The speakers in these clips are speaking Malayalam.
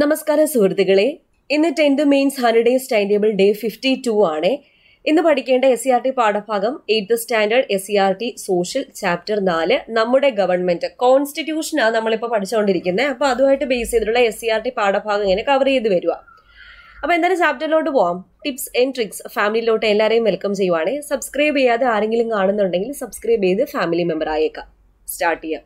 നമസ്കാരം സുഹൃത്തുക്കളെ ഇന്ന് tenth mains hundred time table day fifty two ആണ് ഇന്ന് പഠിക്കേണ്ട എസ് സി ആർ ടി പാഠഭാഗം eighth standard S C R T social chapter നാല് നമ്മുടെ ഗവൺമെന്റ് കോൺസ്റ്റിറ്റ്യൂഷൻ ആണ് നമ്മളിപ്പോൾ പഠിച്ചുകൊണ്ടിരിക്കുന്നത് അപ്പോൾ അതുമായിട്ട് ബേസ് ചെയ്തിട്ടുള്ള എസ് സി ആർ ടി പാഠഭാഗം ഇങ്ങനെ കവർ ചെയ്ത് വരിക അപ്പോൾ എന്തായാലും ചാപ്റ്ററിലോട്ട് പോവാം ടിപ്സ് ആൻഡ് ട്രിക്സ് ഫാമിലിയിലോട്ട് എല്ലാവരെയും വെൽക്കം ചെയ്യുവാണെങ്കിൽ സബ്സ്ക്രൈബ് ചെയ്യാതെ ആരെങ്കിലും കാണുന്നുണ്ടെങ്കിൽ സബ്സ്ക്രൈബ് ചെയ്ത് ഫാമിലി മെമ്പർ ആയേക്കാം സ്റ്റാർട്ട് ചെയ്യാം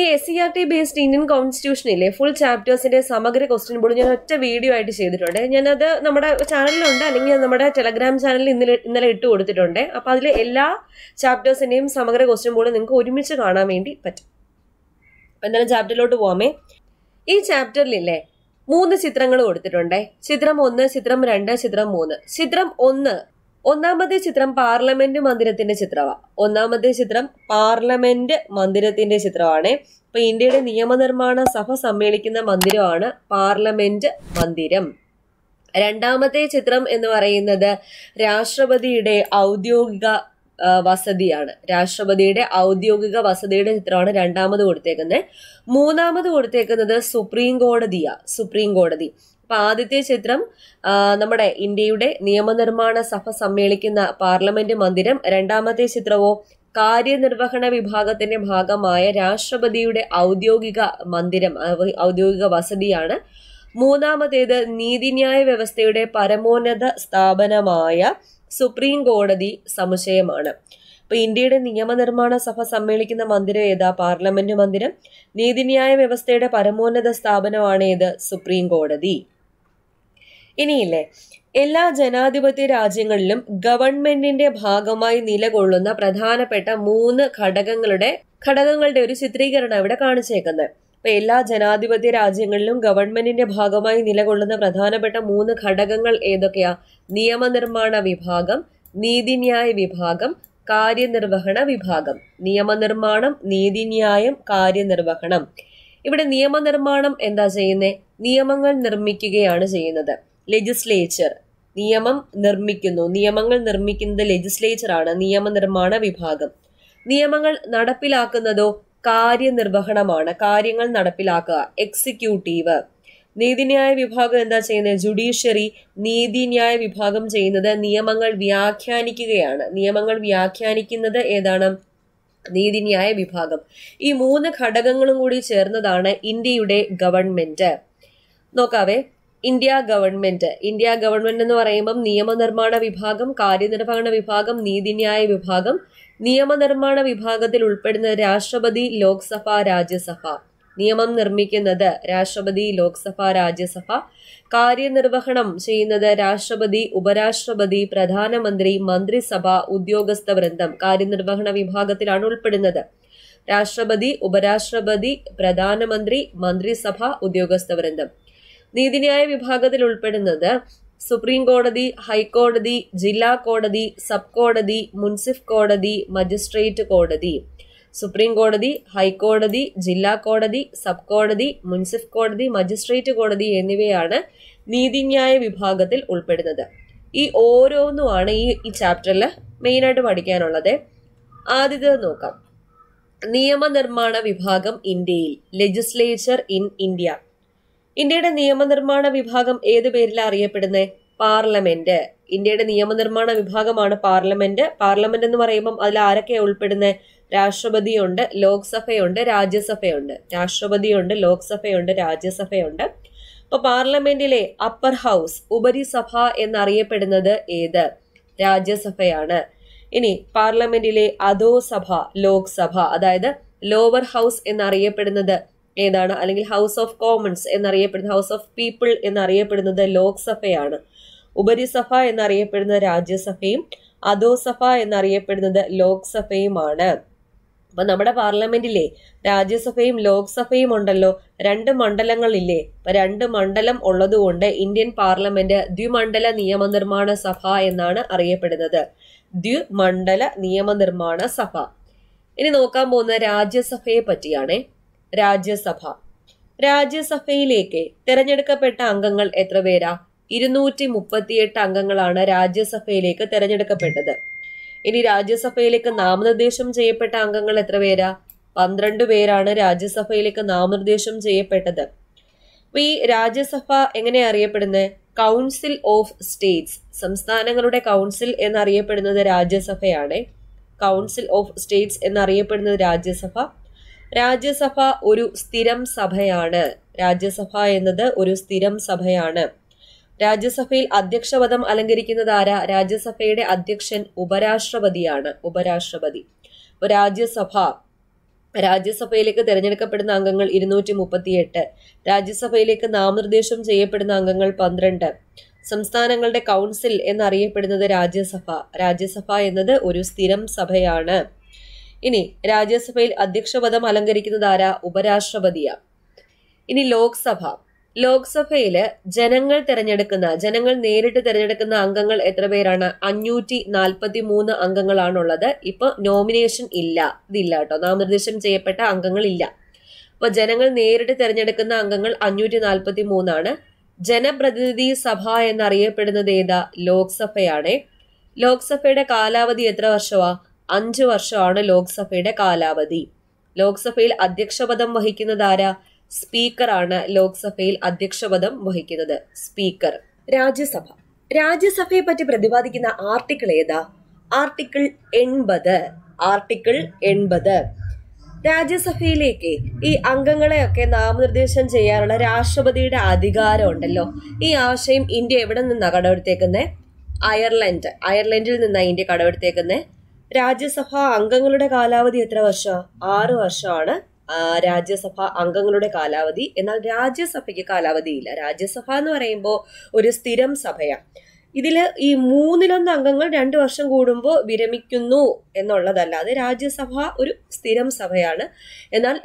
ഈ S C R T based Indian കോൺസ്റ്റിറ്റ്യൂഷനിലെ ഫുൾ ചാപ്റ്റേഴ്സിന്റെ സമഗ്ര ക്വസ്റ്റ്യൻ ബോർഡ് ഞാൻ ഒറ്റ വീഡിയോ ആയിട്ട് ചെയ്തിട്ടുണ്ട് ഞാനത് നമ്മുടെ ചാനലിലുണ്ട് അല്ലെങ്കിൽ നമ്മുടെ ടെലഗ്രാം ചാനലിൽ ഇന്നലെ ഇന്നലെ ഇട്ട് കൊടുത്തിട്ടുണ്ട് അപ്പോൾ അതിലെ എല്ലാ ചാപ്റ്റേഴ്സിന്റെയും സമഗ്ര ക്വസ്റ്റ്യൻ ബോർഡ് നിങ്ങൾക്ക് ഒരുമിച്ച് കാണാൻ വേണ്ടി പറ്റും അപ്പോൾ എന്തായാലും ചാപ്റ്ററിലോട്ട് പോകാമേ ഈ ചാപ്റ്ററിലില്ലേ മൂന്ന് ചിത്രങ്ങൾ കൊടുത്തിട്ടുണ്ട് ചിത്രം ഒന്ന് ചിത്രം രണ്ട് ചിത്രം മൂന്ന് ചിത്രം ഒന്ന് ഒന്നാമത്തെ ചിത്രം പാർലമെന്റ് മന്ദിരത്തിന്റെ ചിത്രമാണ് ഒന്നാമത്തെ ചിത്രം പാർലമെന്റ് മന്ദിരത്തിന്റെ ചിത്രമാണ് ഇപ്പൊ ഇന്ത്യയുടെ നിയമനിർമ്മാണ സഭ സമ്മേളിക്കുന്ന മന്ദിരമാണ് പാർലമെന്റ് മന്ദിരം രണ്ടാമത്തെ ചിത്രം എന്ന് പറയുന്നത് രാഷ്ട്രപതിയുടെ ഔദ്യോഗിക വസതിയാണ് രാഷ്ട്രപതിയുടെ ഔദ്യോഗിക വസതിയുടെ ചിത്രമാണ് രണ്ടാമത് കൊടുത്തേക്കുന്നത് മൂന്നാമത് കൊടുത്തേക്കുന്നത് സുപ്രീം കോടതിയാണ് സുപ്രീം കോടതി അപ്പൊ ആദ്യത്തെ ചിത്രം നമ്മുടെ ഇന്ത്യയുടെ നിയമനിർമ്മാണ സഭ സമ്മേളിക്കുന്ന പാർലമെന്റ് മന്ദിരം രണ്ടാമത്തെ ചിത്രവോ കാര്യനിർവഹണ വിഭാഗത്തിന്റെ ഭാഗമായ രാഷ്ട്രപതിയുടെ ഔദ്യോഗിക മന്ദിരം ഔദ്യോഗിക വസതിയാണ് മൂന്നാമത്തേത് നീതിന്യായ വ്യവസ്ഥയുടെ പരമോന്നത സ്ഥാപനമായ സുപ്രീം കോടതി സമുച്ചയമാണ് അപ്പോൾ ഇന്ത്യയുടെ നിയമനിർമ്മാണ സഭ സമ്മേളിക്കുന്ന മന്ദിരം ഏതാ പാർലമെന്റ് മന്ദിരം നീതിന്യായ വ്യവസ്ഥയുടെ പരമോന്നത സ്ഥാപനമാണ് ഏത് സുപ്രീം കോടതി ഇനിയില്ലേ എല്ലാ ജനാധിപത്യ രാജ്യങ്ങളിലും ഗവൺമെന്റിന്റെ ഭാഗമായി നിലകൊള്ളുന്ന പ്രധാനപ്പെട്ട മൂന്ന് ഘടകങ്ങളുടെ ഘടകങ്ങളുടെ ഒരു ചിത്രീകരണം ഇവിടെ കാണിച്ചേക്കുന്നത് അപ്പൊ എല്ലാ ജനാധിപത്യ രാജ്യങ്ങളിലും ഗവൺമെന്റിന്റെ ഭാഗമായി നിലകൊള്ളുന്ന പ്രധാനപ്പെട്ട മൂന്ന് ഘടകങ്ങൾ ഏതൊക്കെയാ നിയമനിർമ്മാണ വിഭാഗം നീതിന്യായ വിഭാഗം കാര്യനിർവഹണ വിഭാഗം നിയമനിർമ്മാണം നീതിന്യായം കാര്യനിർവഹണം ഇവിടെ നിയമനിർമ്മാണം എന്താ ചെയ്യുന്നത് നിയമങ്ങൾ നിർമ്മിക്കുകയാണ് ചെയ്യുന്നത് ലെജിസ്ലേച്ചർ നിയമം നിർമ്മിക്കുന്നു നിയമങ്ങൾ നിർമ്മിക്കുന്നത് ലെജിസ്ലേച്ചറാണ് നിയമനിർമ്മാണ വിഭാഗം നിയമങ്ങൾ നടപ്പിലാക്കുന്നതോ കാര്യനിർവഹണമാണ് കാര്യങ്ങൾ നടപ്പിലാക്കുക എക്സിക്യൂട്ടീവ് നീതിന്യായ വിഭാഗം എന്താ ചെയ്യുന്നത് ജുഡീഷ്യറി നീതിന്യായ വിഭാഗം ചെയ്യുന്നത് നിയമങ്ങൾ വ്യാഖ്യാനിക്കുകയാണ് നിയമങ്ങൾ വ്യാഖ്യാനിക്കുന്നത് ഏതാണ് നീതിന്യായ വിഭാഗം ഈ മൂന്ന് ഘടകങ്ങളും കൂടി ചേർന്നതാണ് ഇന്ത്യയുടെ ഗവൺമെന്റ് നോക്കാവേ ഇന്ത്യ ഗവൺമെന്റ് ഇന്ത്യ ഗവൺമെന്റ് എന്ന് പറയുമ്പം നിയമനിർമ്മാണ വിഭാഗം കാര്യനിർവഹണ വിഭാഗം നീതിന്യായ വിഭാഗം നിയമനിർമ്മാണ വിഭാഗത്തിൽ ഉൾപ്പെടുന്ന രാഷ്ട്രപതി ലോക്സഭ രാജ്യസഭ നിയമം നിർമ്മിക്കുന്നത് രാഷ്ട്രപതി ലോക്സഭ രാജ്യസഭ കാര്യനിർവഹണം ചെയ്യുന്നത് രാഷ്ട്രപതി ഉപരാഷ്ട്രപതി പ്രധാനമന്ത്രി മന്ത്രിസഭ ഉദ്യോഗസ്ഥ വൃന്ദം കാര്യനിർവഹണ വിഭാഗത്തിലാണ് ഉൾപ്പെടുന്നത് രാഷ്ട്രപതി ഉപരാഷ്ട്രപതി പ്രധാനമന്ത്രി മന്ത്രിസഭ ഉദ്യോഗസ്ഥ വൃന്ദം നീതിന്യായ വിഭാഗത്തിൽ ഉൾപ്പെടുന്നത് സുപ്രീം കോടതി ഹൈക്കോടതി ജില്ലാ കോടതി സബ് കോടതി മുൻസിഫ് കോടതി മജിസ്ട്രേറ്റ് കോടതി സുപ്രീം കോടതി ഹൈക്കോടതി ജില്ലാ കോടതി സബ് കോടതി മുൻസിഫ് കോടതി മജിസ്ട്രേറ്റ് കോടതി എന്നിവയാണ് നീതിന്യായ വിഭാഗത്തിൽ ഉൾപ്പെടുന്നത് ഈ ഓരോന്നുമാണ് ഈ ഈ ചാപ്റ്ററിൽ മെയിനായിട്ട് പഠിക്കാനുള്ളത് ആദ്യത്തെ നോക്കാം നിയമനിർമ്മാണ വിഭാഗം ഇന്ത്യയിൽ ലെജിസ്ലേച്ചർ ഇൻ ഇന്ത്യ ഇന്ത്യയുടെ നിയമനിർമ്മാണ വിഭാഗം ഏതു പേരിലാണ് അറിയപ്പെടുന്നത് പാർലമെന്റ് ഇന്ത്യയുടെ നിയമനിർമ്മാണ വിഭാഗമാണ് പാർലമെന്റ് പാർലമെന്റ് എന്ന് പറയുമ്പം അതിൽ ആരൊക്കെ ഉൾപ്പെടുന്നത് രാഷ്ട്രപതിയുണ്ട് ലോക്സഭയുണ്ട് രാജ്യസഭയുണ്ട് രാഷ്ട്രപതിയുണ്ട് ലോക്സഭയുണ്ട് രാജ്യസഭയുണ്ട് അപ്പോൾ പാർലമെന്റിലെ അപ്പർ ഹൗസ് ഉപരിസഭ എന്നറിയപ്പെടുന്നത് ഏത് രാജ്യസഭയാണ് ഇനി പാർലമെന്റിലെ അധോസഭ ലോക്സഭ അതായത് ലോവർ ഹൗസ് എന്നറിയപ്പെടുന്നത് ഏതാണ് അല്ലെങ്കിൽ ഹൗസ് ഓഫ് കോമൺസ് എന്നറിയപ്പെടുന്ന ഹൗസ് ഓഫ് പീപ്പിൾ എന്നറിയപ്പെടുന്നത് ലോക്സഭയാണ് ഉപരിസഭ എന്നറിയപ്പെടുന്ന രാജ്യസഭയും അധോസഭ എന്നറിയപ്പെടുന്നത് ലോക്സഭയുമാണ് അപ്പം നമ്മുടെ പാർലമെന്റിലെ രാജ്യസഭയും ലോക്സഭയും ഉണ്ടല്ലോ രണ്ട് മണ്ഡലങ്ങളില്ലേ അപ്പം രണ്ട് മണ്ഡലം ഉള്ളതുകൊണ്ട് ഇന്ത്യൻ പാർലമെന്റ് ദ്വിമണ്ഡല നിയമനിർമ്മാണ സഭ എന്നാണ് അറിയപ്പെടുന്നത് ദ്വിമണ്ഡല നിയമനിർമ്മാണ സഭ ഇനി നോക്കാൻ പോകുന്ന രാജ്യസഭയെ പറ്റിയാണേ രാജ്യസഭ രാജ്യസഭയിലേക്ക് തെരഞ്ഞെടുക്കപ്പെട്ട അംഗങ്ങൾ എത്ര പേരാ ഇരുന്നൂറ്റി മുപ്പത്തിയെട്ട് അംഗങ്ങളാണ് രാജ്യസഭയിലേക്ക് തെരഞ്ഞെടുക്കപ്പെട്ടത് ഇനി രാജ്യസഭയിലേക്ക് നാമനിർദ്ദേശം ചെയ്യപ്പെട്ട അംഗങ്ങൾ എത്ര പേരാ പന്ത്രണ്ട് പേരാണ് രാജ്യസഭയിലേക്ക് നാമനിർദ്ദേശം ചെയ്യപ്പെട്ടത് ഈ രാജ്യസഭ എങ്ങനെ അറിയപ്പെടുന്നത് കൗൺസിൽ ഓഫ് സ്റ്റേറ്റ്സ് സംസ്ഥാനങ്ങളുടെ കൗൺസിൽ എന്നറിയപ്പെടുന്നത് രാജ്യസഭയാണ് കൗൺസിൽ ഓഫ് സ്റ്റേറ്റ്സ് എന്നറിയപ്പെടുന്നത് രാജ്യസഭ രാജ്യസഭ ഒരു സ്ഥിരം സഭയാണ് രാജ്യസഭ എന്നത് ഒരു സ്ഥിരം സഭയാണ് രാജ്യസഭയിൽ അധ്യക്ഷപദം അലങ്കരിക്കുന്നത് ആരാ രാജ്യസഭയുടെ അധ്യക്ഷൻ ഉപരാഷ്ട്രപതിയാണ് ഉപരാഷ്ട്രപതി രാജ്യസഭ രാജ്യസഭയിലേക്ക് തിരഞ്ഞെടുക്കപ്പെടുന്ന അംഗങ്ങൾ ഇരുന്നൂറ്റി മുപ്പത്തിയെട്ട് രാജ്യസഭയിലേക്ക് നാമനിർദ്ദേശം ചെയ്യപ്പെടുന്ന അംഗങ്ങൾ പന്ത്രണ്ട് സംസ്ഥാനങ്ങളുടെ കൗൺസിൽ എന്നറിയപ്പെടുന്നത് രാജ്യസഭ രാജ്യസഭ എന്നത് ഒരു സ്ഥിരം സഭയാണ് ഇനി രാജ്യസഭയിൽ അധ്യക്ഷപദം അലങ്കരിക്കുന്നത് ആരാ ഉപരാഷ്ട്രപതിയാ ഇനി ലോക്സഭ ലോക്സഭയില് ജനങ്ങൾ തിരഞ്ഞെടുക്കുന്ന ജനങ്ങൾ നേരിട്ട് തിരഞ്ഞെടുക്കുന്ന അംഗങ്ങൾ എത്ര പേരാണ് അഞ്ഞൂറ്റി നാൽപ്പത്തി മൂന്ന് അംഗങ്ങളാണുള്ളത് ഇപ്പൊ നോമിനേഷൻ ഇല്ല ഇതില്ല കേട്ടോ നാമനിർദ്ദേശം ചെയ്യപ്പെട്ട അംഗങ്ങൾ ഇല്ല അപ്പൊ ജനങ്ങൾ നേരിട്ട് തിരഞ്ഞെടുക്കുന്ന അംഗങ്ങൾ അഞ്ഞൂറ്റി നാൽപ്പത്തി മൂന്നാണ് ജനപ്രതിനിധി സഭ എന്നറിയപ്പെടുന്നത് ഏതാ ലോക്സഭയാണ് ലോക്സഭയുടെ കാലാവധി എത്ര വർഷമാണ് അഞ്ചു വർഷമാണ് ലോക്സഭയുടെ കാലാവധി ലോക്സഭയിൽ അധ്യക്ഷപദം വഹിക്കുന്നതാരാ സ്പീക്കറാണ് ലോക്സഭയിൽ അധ്യക്ഷപദം വഹിക്കുന്നത് സ്പീക്കർ രാജ്യസഭ രാജ്യസഭയെ പറ്റി പ്രതിപാദിക്കുന്ന ആർട്ടിക്കിൾ ഏതാ ആർട്ടിക്കിൾ എൺപത് ആർട്ടിക്കിൾ എൺപത് രാജ്യസഭയിലേക്ക് ഈ അംഗങ്ങളെയൊക്കെ നാമനിർദ്ദേശം ചെയ്യാനുള്ള രാഷ്ട്രപതിയുടെ അധികാരം ഉണ്ടല്ലോ ഈ ആശയം ഇന്ത്യ എവിടെ നിന്നാണ് കടമെടുത്തേക്കുന്നത് അയർലൻഡ് അയർലൻഡിൽ നിന്നാണ് ഇന്ത്യ കടമെടുത്തേക്കുന്നത് രാജ്യസഭാ അംഗങ്ങളുടെ കാലാവധി എത്ര വർഷം ആറ് വർഷമാണ് രാജ്യസഭ അംഗങ്ങളുടെ കാലാവധി എന്നാൽ രാജ്യസഭയ്ക്ക് കാലാവധിയില്ല രാജ്യസഭ എന്ന് പറയുമ്പോൾ ഒരു സ്ഥിരം സഭയാണ് ഇതിൽ ഈ മൂന്നിലൊന്ന് അംഗങ്ങൾ രണ്ട് വർഷം കൂടുമ്പോൾ വിരമിക്കുന്നു എന്നുള്ളതല്ലാതെ രാജ്യസഭ ഒരു സ്ഥിരം സഭയാണ് എന്നാൽ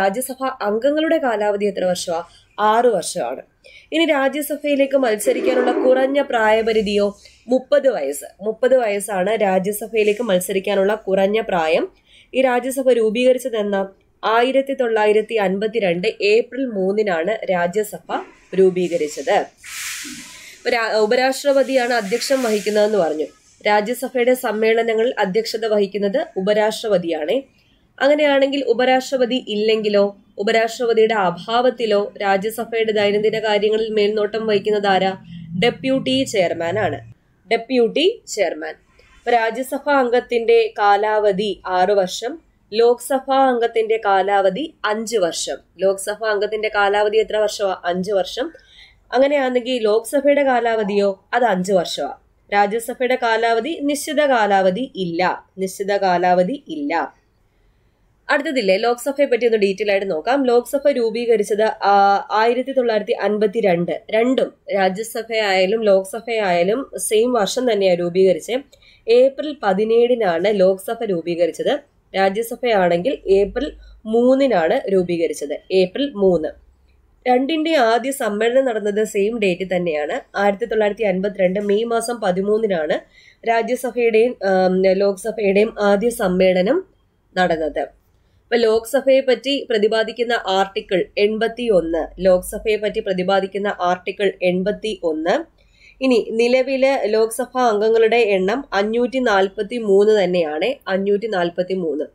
രാജ്യസഭ അംഗങ്ങളുടെ കാലാവധി എത്ര വർഷമാണ് ആറ് വർഷമാണ് ഇനി രാജ്യസഭയിലേക്ക് മത്സരിക്കാനുള്ള കുറഞ്ഞ പ്രായപരിധിയോ മുപ്പത് വയസ്സ് മുപ്പത് വയസ്സാണ് രാജ്യസഭയിലേക്ക് മത്സരിക്കാനുള്ള കുറഞ്ഞ പ്രായം ഈ രാജ്യസഭ രൂപീകരിച്ചതെന്ന ആയിരത്തി തൊള്ളായിരത്തി അൻപത്തിരണ്ട് ഏപ്രിൽ മൂന്നിനാണ് രാജ്യസഭ രൂപീകരിച്ചത് ഉപരാഷ്ട്രപതിയാണ് അധ്യക്ഷം വഹിക്കുന്നതെന്ന് പറഞ്ഞു രാജ്യസഭയുടെ സമ്മേളനങ്ങളിൽ അധ്യക്ഷത വഹിക്കുന്നത് ഉപരാഷ്ട്രപതിയാണ് അങ്ങനെയാണെങ്കിൽ ഉപരാഷ്ട്രപതി ഇല്ലെങ്കിലോ ഉപരാഷ്ട്രപതിയുടെ അഭാവത്തിലോ രാജ്യസഭയുടെ ദൈനംദിന കാര്യങ്ങളിൽ മേൽനോട്ടം വഹിക്കുന്ന ആരാ ഡെപ്യൂട്ടി ചെയർമാനാണ് ഡെപ്യൂട്ടി ചെയർമാൻ രാജ്യസഭാ അംഗത്തിന്റെ കാലാവധി ആറു വർഷം ലോക്സഭാ അംഗത്തിന്റെ കാലാവധി അഞ്ചു വർഷം ലോക്സഭാ അംഗത്തിന്റെ കാലാവധി എത്ര വർഷമാ അഞ്ചു വർഷം അങ്ങനെയാണെങ്കിൽ ലോക്സഭയുടെ കാലാവധിയോ അത് അഞ്ചു വർഷമാണ് രാജ്യസഭയുടെ കാലാവധി നിശ്ചിത കാലാവധി ഇല്ല നിശ്ചിത കാലാവധി ഇല്ല അടുത്തതില്ലേ ലോക്സഭയെ പറ്റി ഒന്ന് ഡീറ്റെയിൽ ആയിട്ട് നോക്കാം ലോക്സഭ രൂപീകരിച്ചത് ആയിരത്തി തൊള്ളായിരത്തി അൻപത്തി രണ്ട് രണ്ടും രാജ്യസഭയായാലും ലോക്സഭയായാലും സെയിം വർഷം തന്നെയാണ് രൂപീകരിച്ചത് ഏപ്രിൽ പതിനേഴിനാണ് ലോക്സഭ രൂപീകരിച്ചത് രാജ്യസഭയാണെങ്കിൽ ഏപ്രിൽ മൂന്നിനാണ് രൂപീകരിച്ചത് ഏപ്രിൽ മൂന്ന് രണ്ടിന്റെ ആദ്യ സമ്മേളനം നടന്നത് സെയിം ഡേറ്റ് തന്നെയാണ് ആയിരത്തി തൊള്ളായിരത്തി അൻപത്തിരണ്ട് മെയ് മാസം പതിമൂന്നിനാണ് രാജ്യസഭയുടെയും ലോക്സഭയുടെയും ആദ്യ സമ്മേളനം നടന്നത് ലോക്സഭയെ പറ്റി പ്രതിപാദിക്കുന്ന ആർട്ടിക്കിൾ എൺപത്തി ഒന്ന് ലോക്സഭയെ പറ്റി പ്രതിപാദിക്കുന്ന ആർട്ടിക്കിൾ എൺപത്തി ഒന്ന് ഇനി നിലവിലെ ലോക്സഭാ അംഗങ്ങളുടെ എണ്ണം അഞ്ഞൂറ്റി നാൽപ്പത്തി മൂന്ന് തന്നെയാണ് അഞ്ഞൂറ്റി നാൽപ്പത്തി മൂന്ന്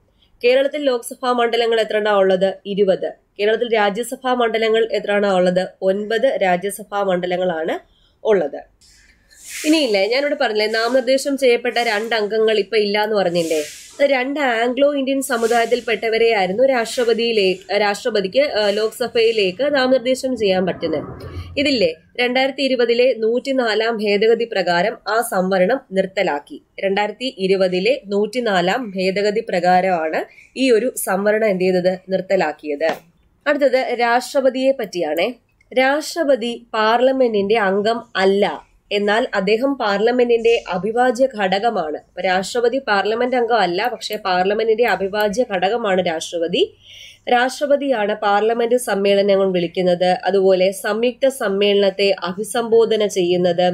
കേരളത്തിൽ ലോക്സഭാ മണ്ഡലങ്ങൾ എത്രണ്ണാ ഉള്ളത് ഇരുപത് കേരളത്തിൽ രാജ്യസഭാ മണ്ഡലങ്ങൾ എത്രണ്ണാ ഉള്ളത് ഒൻപത് രാജ്യസഭാ മണ്ഡലങ്ങളാണ് ഉള്ളത് ഇനിയില്ലേ ഞാനിവിടെ പറഞ്ഞില്ലേ നാമനിർദ്ദേശം ചെയ്യപ്പെട്ട രണ്ട് അംഗങ്ങൾ ഇപ്പൊ ഇല്ല എന്ന് പറഞ്ഞില്ലേ രണ്ട് ആംഗ്ലോ ഇന്ത്യൻ സമുദായത്തിൽപ്പെട്ടവരെയായിരുന്നു രാഷ്ട്രപതിയിലേക്ക് രാഷ്ട്രപതിക്ക് ലോക്സഭയിലേക്ക് നാമനിർദ്ദേശം ചെയ്യാൻ പറ്റുന്നത് ഇതില്ലേ രണ്ടായിരത്തി ഇരുപതിലെ നൂറ്റിനാലാം ഭേദഗതി പ്രകാരം ആ സംവരണം നിർത്തലാക്കി രണ്ടായിരത്തി ഇരുപതിലെ നൂറ്റിനാലാം ഭേദഗതി പ്രകാരമാണ് ഈ ഒരു സംവരണം എന്ത് ചെയ്തത് നിർത്തലാക്കിയത് അടുത്തത് രാഷ്ട്രപതിയെ പറ്റിയാണേ രാഷ്ട്രപതി പാർലമെന്റിന്റെ അംഗം അല്ല എന്നാൽ അദ്ദേഹം പാർലമെന്റിന്റെ അഭിവാജ്യ ഘടകമാണ് രാഷ്ട്രപതി പാർലമെന്റ് അംഗമല്ല പക്ഷേ പാർലമെന്റിന്റെ അഭിവാജ്യ ഘടകമാണ് രാഷ്ട്രപതി രാഷ്ട്രപതിയാണ് പാർലമെന്റ് സമ്മേളനങ്ങൾ വിളിക്കുന്നത് അതുപോലെ സംയുക്ത സമ്മേളനത്തെ അഭിസംബോധന ചെയ്യുന്നത്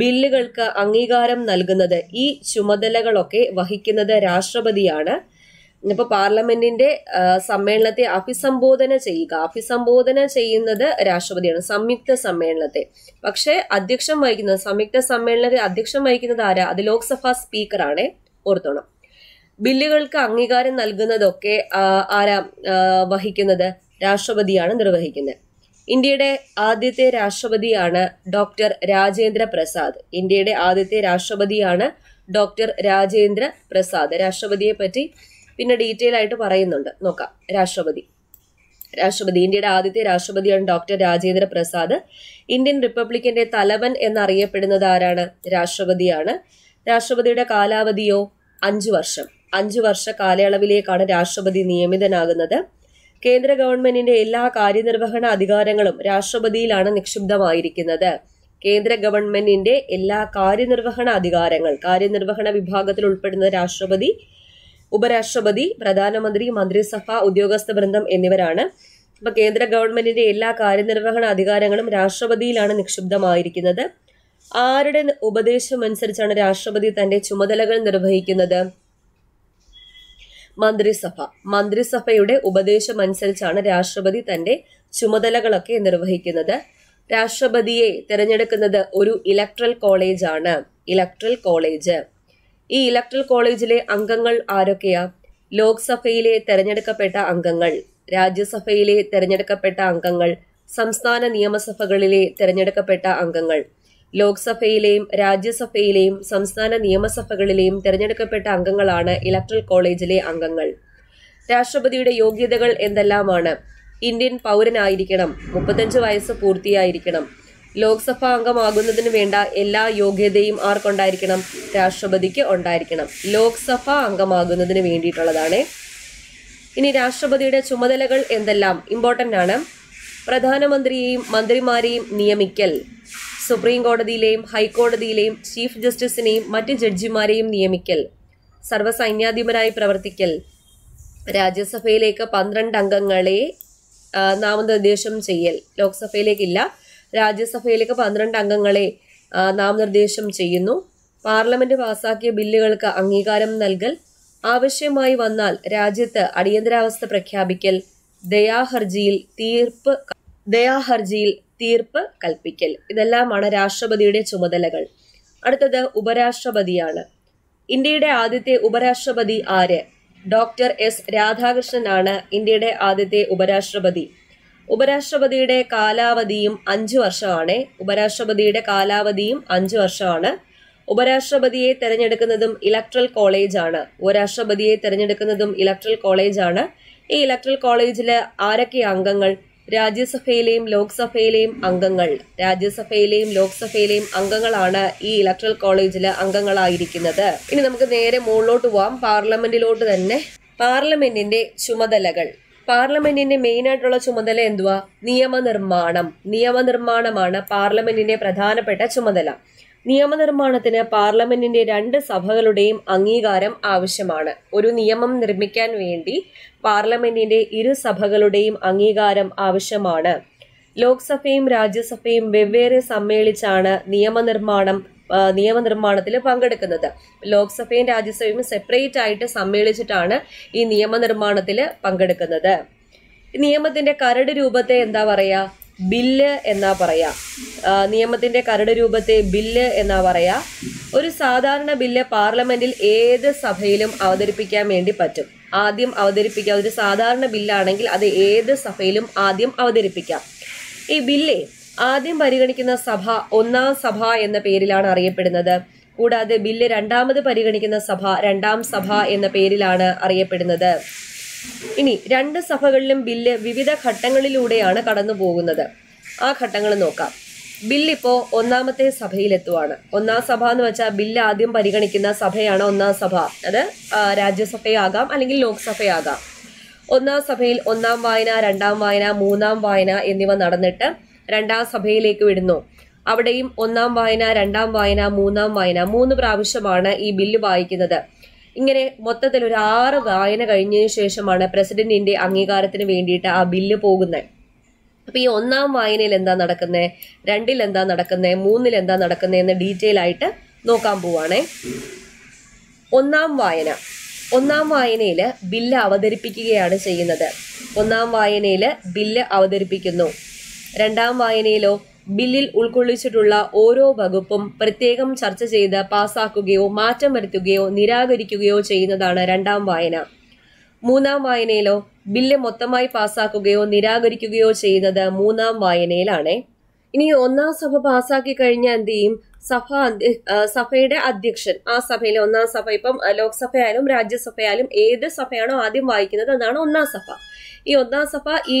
ബില്ലുകൾക്ക് അംഗീകാരം നൽകുന്നത് ഈ ചുമതലകളൊക്കെ വഹിക്കുന്നത് രാഷ്ട്രപതിയാണ് ഇപ്പോൾ പാർലമെന്റിന്റെ സമ്മേളനത്തെ അഭിസംബോധന ചെയ്യുക അഭിസംബോധന ചെയ്യുന്നത് രാഷ്ട്രപതിയാണ് സംയുക്ത സമ്മേളനത്തെ പക്ഷേ അധ്യക്ഷം വഹിക്കുന്നത് സംയുക്ത സമ്മേളനത്തെ അധ്യക്ഷം വഹിക്കുന്നത് ആരാ അത് ലോക്സഭാ സ്പീക്കറാണ് ഓർത്തോണം ബില്ലുകൾക്ക് അംഗീകാരം നൽകുന്നതൊക്കെ ആരാ വഹിക്കുന്നത് രാഷ്ട്രപതിയാണ് നിർവഹിക്കുന്നത് ഇന്ത്യയുടെ ആദ്യത്തെ രാഷ്ട്രപതിയാണ് ഡോക്ടർ രാജേന്ദ്ര പ്രസാദ് ഇന്ത്യയുടെ ആദ്യത്തെ രാഷ്ട്രപതിയാണ് ഡോക്ടർ രാജേന്ദ്ര പ്രസാദ് രാഷ്ട്രപതിയെ പറ്റി പിന്നെ ഡീറ്റെയിൽ ആയിട്ട് പറയുന്നുണ്ട് നോക്കാം രാഷ്ട്രപതി രാഷ്ട്രപതി ഇന്ത്യയുടെ ആദ്യത്തെ രാഷ്ട്രപതിയാണ് ഡോക്ടർ രാജേന്ദ്ര പ്രസാദ് ഇന്ത്യൻ റിപ്പബ്ലിക്കിന്റെ തലവൻ എന്നറിയപ്പെടുന്നത് ആരാണ് രാഷ്ട്രപതിയാണ് രാഷ്ട്രപതിയുടെ കാലാവധിയോ അഞ്ചു വർഷം അഞ്ചു വർഷ കാലയളവിലേക്കാണ് രാഷ്ട്രപതി നിയമിതനാകുന്നത് കേന്ദ്ര ഗവൺമെന്റിന്റെ എല്ലാ കാര്യനിർവഹണ അധികാരങ്ങളും രാഷ്ട്രപതിയിലാണ് നിക്ഷിപ്തമായിരിക്കുന്നത് കേന്ദ്ര ഗവൺമെന്റിന്റെ എല്ലാ കാര്യനിർവഹണ അധികാരങ്ങൾ കാര്യനിർവഹണ വിഭാഗത്തിൽ ഉൾപ്പെടുന്ന രാഷ്ട്രപതി ഉപരാഷ്ട്രപതി പ്രധാനമന്ത്രി മന്ത്രിസഭ ഉദ്യോഗസ്ഥ ബൃന്ദം എന്നിവരാണ് അപ്പോൾ കേന്ദ്ര ഗവൺമെന്റിന്റെ എല്ലാ കാര്യനിർവഹണ അധികാരങ്ങളും രാഷ്ട്രപതിയിലാണ് നിക്ഷിപ്തമായിരിക്കുന്നത് ആരുടെ ഉപദേശം അനുസരിച്ചാണ് രാഷ്ട്രപതി തന്റെ ചുമതലകൾ നിർവഹിക്കുന്നത് മന്ത്രിസഭ മന്ത്രിസഭയുടെ ഉപദേശം അനുസരിച്ചാണ് രാഷ്ട്രപതി തന്റെ ചുമതലകളൊക്കെ നിർവഹിക്കുന്നത് രാഷ്ട്രപതിയെ തിരഞ്ഞെടുക്കുന്നത് ഒരു ഇലക്ട്രൽ കോളേജാണ് ഇലക്ട്രൽ കോളേജ് ഈ ഇലക്ട്രൽ കോളേജിലെ അംഗങ്ങൾ ആരൊക്കെയാ ലോക്സഭയിലെ തെരഞ്ഞെടുക്കപ്പെട്ട അംഗങ്ങൾ രാജ്യസഭയിലെ തെരഞ്ഞെടുക്കപ്പെട്ട അംഗങ്ങൾ സംസ്ഥാന നിയമസഭകളിലെ തെരഞ്ഞെടുക്കപ്പെട്ട അംഗങ്ങൾ ലോക്സഭയിലെയും രാജ്യസഭയിലെയും സംസ്ഥാന നിയമസഭകളിലെയും തെരഞ്ഞെടുക്കപ്പെട്ട അംഗങ്ങളാണ് ഇലക്ട്രൽ കോളേജിലെ അംഗങ്ങൾ രാഷ്ട്രപതിയുടെ യോഗ്യതകൾ എന്തെല്ലാമാണ് ഇന്ത്യൻ പൗരനായിരിക്കണം മുപ്പത്തഞ്ച് വയസ്സ് പൂർത്തിയായിരിക്കണം ലോക്സഭാ അംഗമാകുന്നതിന് വേണ്ട എല്ലാ യോഗ്യതയും ആർക്കുണ്ടായിരിക്കണം രാഷ്ട്രപതിക്ക് ഉണ്ടായിരിക്കണം ലോക്സഭാ അംഗമാകുന്നതിന് വേണ്ടിയിട്ടുള്ളതാണ് ഇനി രാഷ്ട്രപതിയുടെ ചുമതലകൾ എന്തെല്ലാം ഇമ്പോർട്ടൻ്റ് ആണ് പ്രധാനമന്ത്രിയെയും മന്ത്രിമാരെയും നിയമിക്കൽ സുപ്രീം കോടതിയിലെയും ഹൈക്കോടതിയിലെയും ചീഫ് ജസ്റ്റിസിനെയും മറ്റ് ജഡ്ജിമാരെയും നിയമിക്കൽ സർവ്വസൈന്യാധിപനായി പ്രവർത്തിക്കൽ രാജ്യസഭയിലേക്ക് പന്ത്രണ്ട് അംഗങ്ങളെ നാമനിർദ്ദേശം ചെയ്യൽ ലോക്സഭയിലേക്കില്ല രാജ്യസഭയിലേക്ക് പന്ത്രണ്ട് അംഗങ്ങളെ നാമനിർദ്ദേശം ചെയ്യുന്നു പാർലമെന്റ് പാസാക്കിയ ബില്ലുകൾക്ക് അംഗീകാരം നൽകൽ ആവശ്യമായി വന്നാൽ രാജ്യത്ത് അടിയന്തരാവസ്ഥ പ്രഖ്യാപിക്കൽ ദയാഹർജിയിൽ തീർപ്പ് ദയാഹർജിയിൽ തീർപ്പ് കൽപ്പിക്കൽ ഇതെല്ലാമാണ് രാഷ്ട്രപതിയുടെ ചുമതലകൾ അടുത്തത് ഉപരാഷ്ട്രപതിയാണ് ഇന്ത്യയുടെ ആദ്യത്തെ ഉപരാഷ്ട്രപതി ആര് ഡോക്ടർ എസ് രാധാകൃഷ്ണനാണ് ഇന്ത്യയുടെ ആദ്യത്തെ ഉപരാഷ്ട്രപതി ഉപരാഷ്ട്രപതിയുടെ കാലാവധിയും അഞ്ച് വർഷമാണ് ഉപരാഷ്ട്രപതിയുടെ കാലാവധിയും അഞ്ച് വർഷമാണ് ഉപരാഷ്ട്രപതിയെ തെരഞ്ഞെടുക്കുന്നതും ഇലക്ട്രൽ കോളേജാണ് ഉപരാഷ്ട്രപതിയെ തെരഞ്ഞെടുക്കുന്നതും ഇലക്ട്രൽ കോളേജാണ് ഈ ഇലക്ട്രൽ കോളേജില് ആരൊക്കെ അംഗങ്ങൾ രാജ്യസഭയിലെയും ലോക്സഭയിലെയും അംഗങ്ങൾ രാജ്യസഭയിലെയും ലോക്സഭയിലെയും അംഗങ്ങളാണ് ഈ ഇലക്ട്രൽ കോളേജിൽ അംഗങ്ങളായിരിക്കുന്നത് ഇനി നമുക്ക് നേരെ മുകളിലോട്ട് പോവാം പാർലമെന്റിലോട്ട് തന്നെ പാർലമെന്റിന്റെ ചുമതലകൾ പാർലമെന്റിന്റെ മെയിൻ ആയിട്ടുള്ള ചുമതല എന്തുവാ നിയമനിർമ്മാണം നിയമനിർമ്മാണമാണ് പാർലമെന്റിന്റെ പ്രധാനപ്പെട്ട ചുമതല നിയമനിർമ്മാണത്തിന് പാർലമെന്റിന്റെ രണ്ട് സഭകളുടെയും അംഗീകാരം ആവശ്യമാണ് ഒരു നിയമം നിർമ്മിക്കാൻ വേണ്ടി പാർലമെന്റിന്റെ ഇരു സഭകളുടെയും അംഗീകാരം ആവശ്യമാണ് ലോക്സഭയും രാജ്യസഭയും വെവ്വേറെ സമ്മേളിച്ചാണ് നിയമനിർമ്മാണം നിയമനിർമ്മാണത്തിൽ പങ്കെടുക്കുന്നത് ലോക്സഭയും രാജ്യസഭയും സെപ്പറേറ്റ് ആയിട്ട് സമ്മേളിച്ചിട്ടാണ് ഈ നിയമനിർമ്മാണത്തിൽ പങ്കെടുക്കുന്നത് നിയമത്തിന്റെ കരട് രൂപത്തെ എന്താ പറയാ ബില്ല് എന്നാ പറയാ നിയമത്തിന്റെ കരട് രൂപത്തെ ബില്ല് എന്നാ പറയാ ഒരു സാധാരണ ബില്ല് പാർലമെന്റിൽ ഏത് സഭയിലും അവതരിപ്പിക്കാൻ വേണ്ടി പറ്റും ആദ്യം അവതരിപ്പിക്കാം ഒരു സാധാരണ ബില്ലാണെങ്കിൽ അത് ഏത് സഭയിലും ആദ്യം അവതരിപ്പിക്കാം ഈ ബില്ലേ ആദ്യം പരിഗണിക്കുന്ന സഭ ഒന്നാം സഭ എന്ന പേരിലാണ് അറിയപ്പെടുന്നത് കൂടാതെ ബില്ല് രണ്ടാമത് പരിഗണിക്കുന്ന സഭ രണ്ടാം സഭ എന്ന പേരിലാണ് അറിയപ്പെടുന്നത് ഇനി രണ്ട് സഭകളിലും ബില്ല് വിവിധ ഘട്ടങ്ങളിലൂടെയാണ് കടന്നു പോകുന്നത് ആ ഘട്ടങ്ങൾ നോക്കാം ബില്ലിപ്പോൾ ഒന്നാമത്തെ സഭയിലെത്തുവാണ് ഒന്നാം സഭ എന്ന് വെച്ചാൽ ബില്ല് ആദ്യം പരിഗണിക്കുന്ന സഭയാണ് ഒന്നാം സഭ അത് രാജ്യസഭയാകാം അല്ലെങ്കിൽ ലോക്സഭയാകാം ഒന്നാം സഭയിൽ ഒന്നാം വായന രണ്ടാം വായന മൂന്നാം വായന എന്നിവ നടന്നിട്ട് രണ്ടാം സഭയിലേക്ക് വിടുന്നു അവിടെയും ഒന്നാം വായന രണ്ടാം വായന മൂന്നാം വായന മൂന്ന് പ്രാവശ്യമാണ് ഈ ബില്ല് വായിക്കുന്നത് ഇങ്ങനെ മൊത്തത്തിൽ ഒരു ആറ് വായന കഴിഞ്ഞതിന് ശേഷമാണ് പ്രസിഡന്റിന്റെ അംഗീകാരത്തിന് വേണ്ടിയിട്ട് ആ ബില്ല് പോകുന്നത് അപ്പൊ ഈ ഒന്നാം വായനയിൽ എന്താ നടക്കുന്നത് രണ്ടിൽ എന്താ നടക്കുന്നത് മൂന്നിൽ എന്താ നടക്കുന്നത് എന്ന് ഡീറ്റെയിൽ ആയിട്ട് നോക്കാൻ പോവാണേ ഒന്നാം വായന ഒന്നാം വായനയില് ബില്ല് അവതരിപ്പിക്കുകയാണ് ചെയ്യുന്നത് ഒന്നാം വായനയില് ബില്ല് അവതരിപ്പിക്കുന്നു രണ്ടാം വായനയിലോ ബില്ലിൽ ഉൾക്കൊള്ളിച്ചിട്ടുള്ള ഓരോ വകുപ്പും പ്രത്യേകം ചർച്ച ചെയ്ത് പാസാക്കുകയോ മാറ്റം വരുത്തുകയോ നിരാകരിക്കുകയോ ചെയ്യുന്നതാണ് രണ്ടാം വായന മൂന്നാം വായനയിലോ ബില്ല് മൊത്തമായി പാസാക്കുകയോ നിരാകരിക്കുകയോ ചെയ്യുന്നത് മൂന്നാം വായനയിലാണേ ഇനി ഒന്നാം സഭ പാസ്സാക്കി കഴിഞ്ഞാൽ എന്ത് ചെയ്യും സഭ സഭയുടെ അധ്യക്ഷൻ ആ സഭയിലെ ഒന്നാം സഭ ഇപ്പം ലോക്സഭയായാലും രാജ്യസഭയായാലും ഏത് സഭയാണോ ആദ്യം വായിക്കുന്നത് അതാണ് ഒന്നാം സഭ ഈ ഒന്നാം സഭ ഈ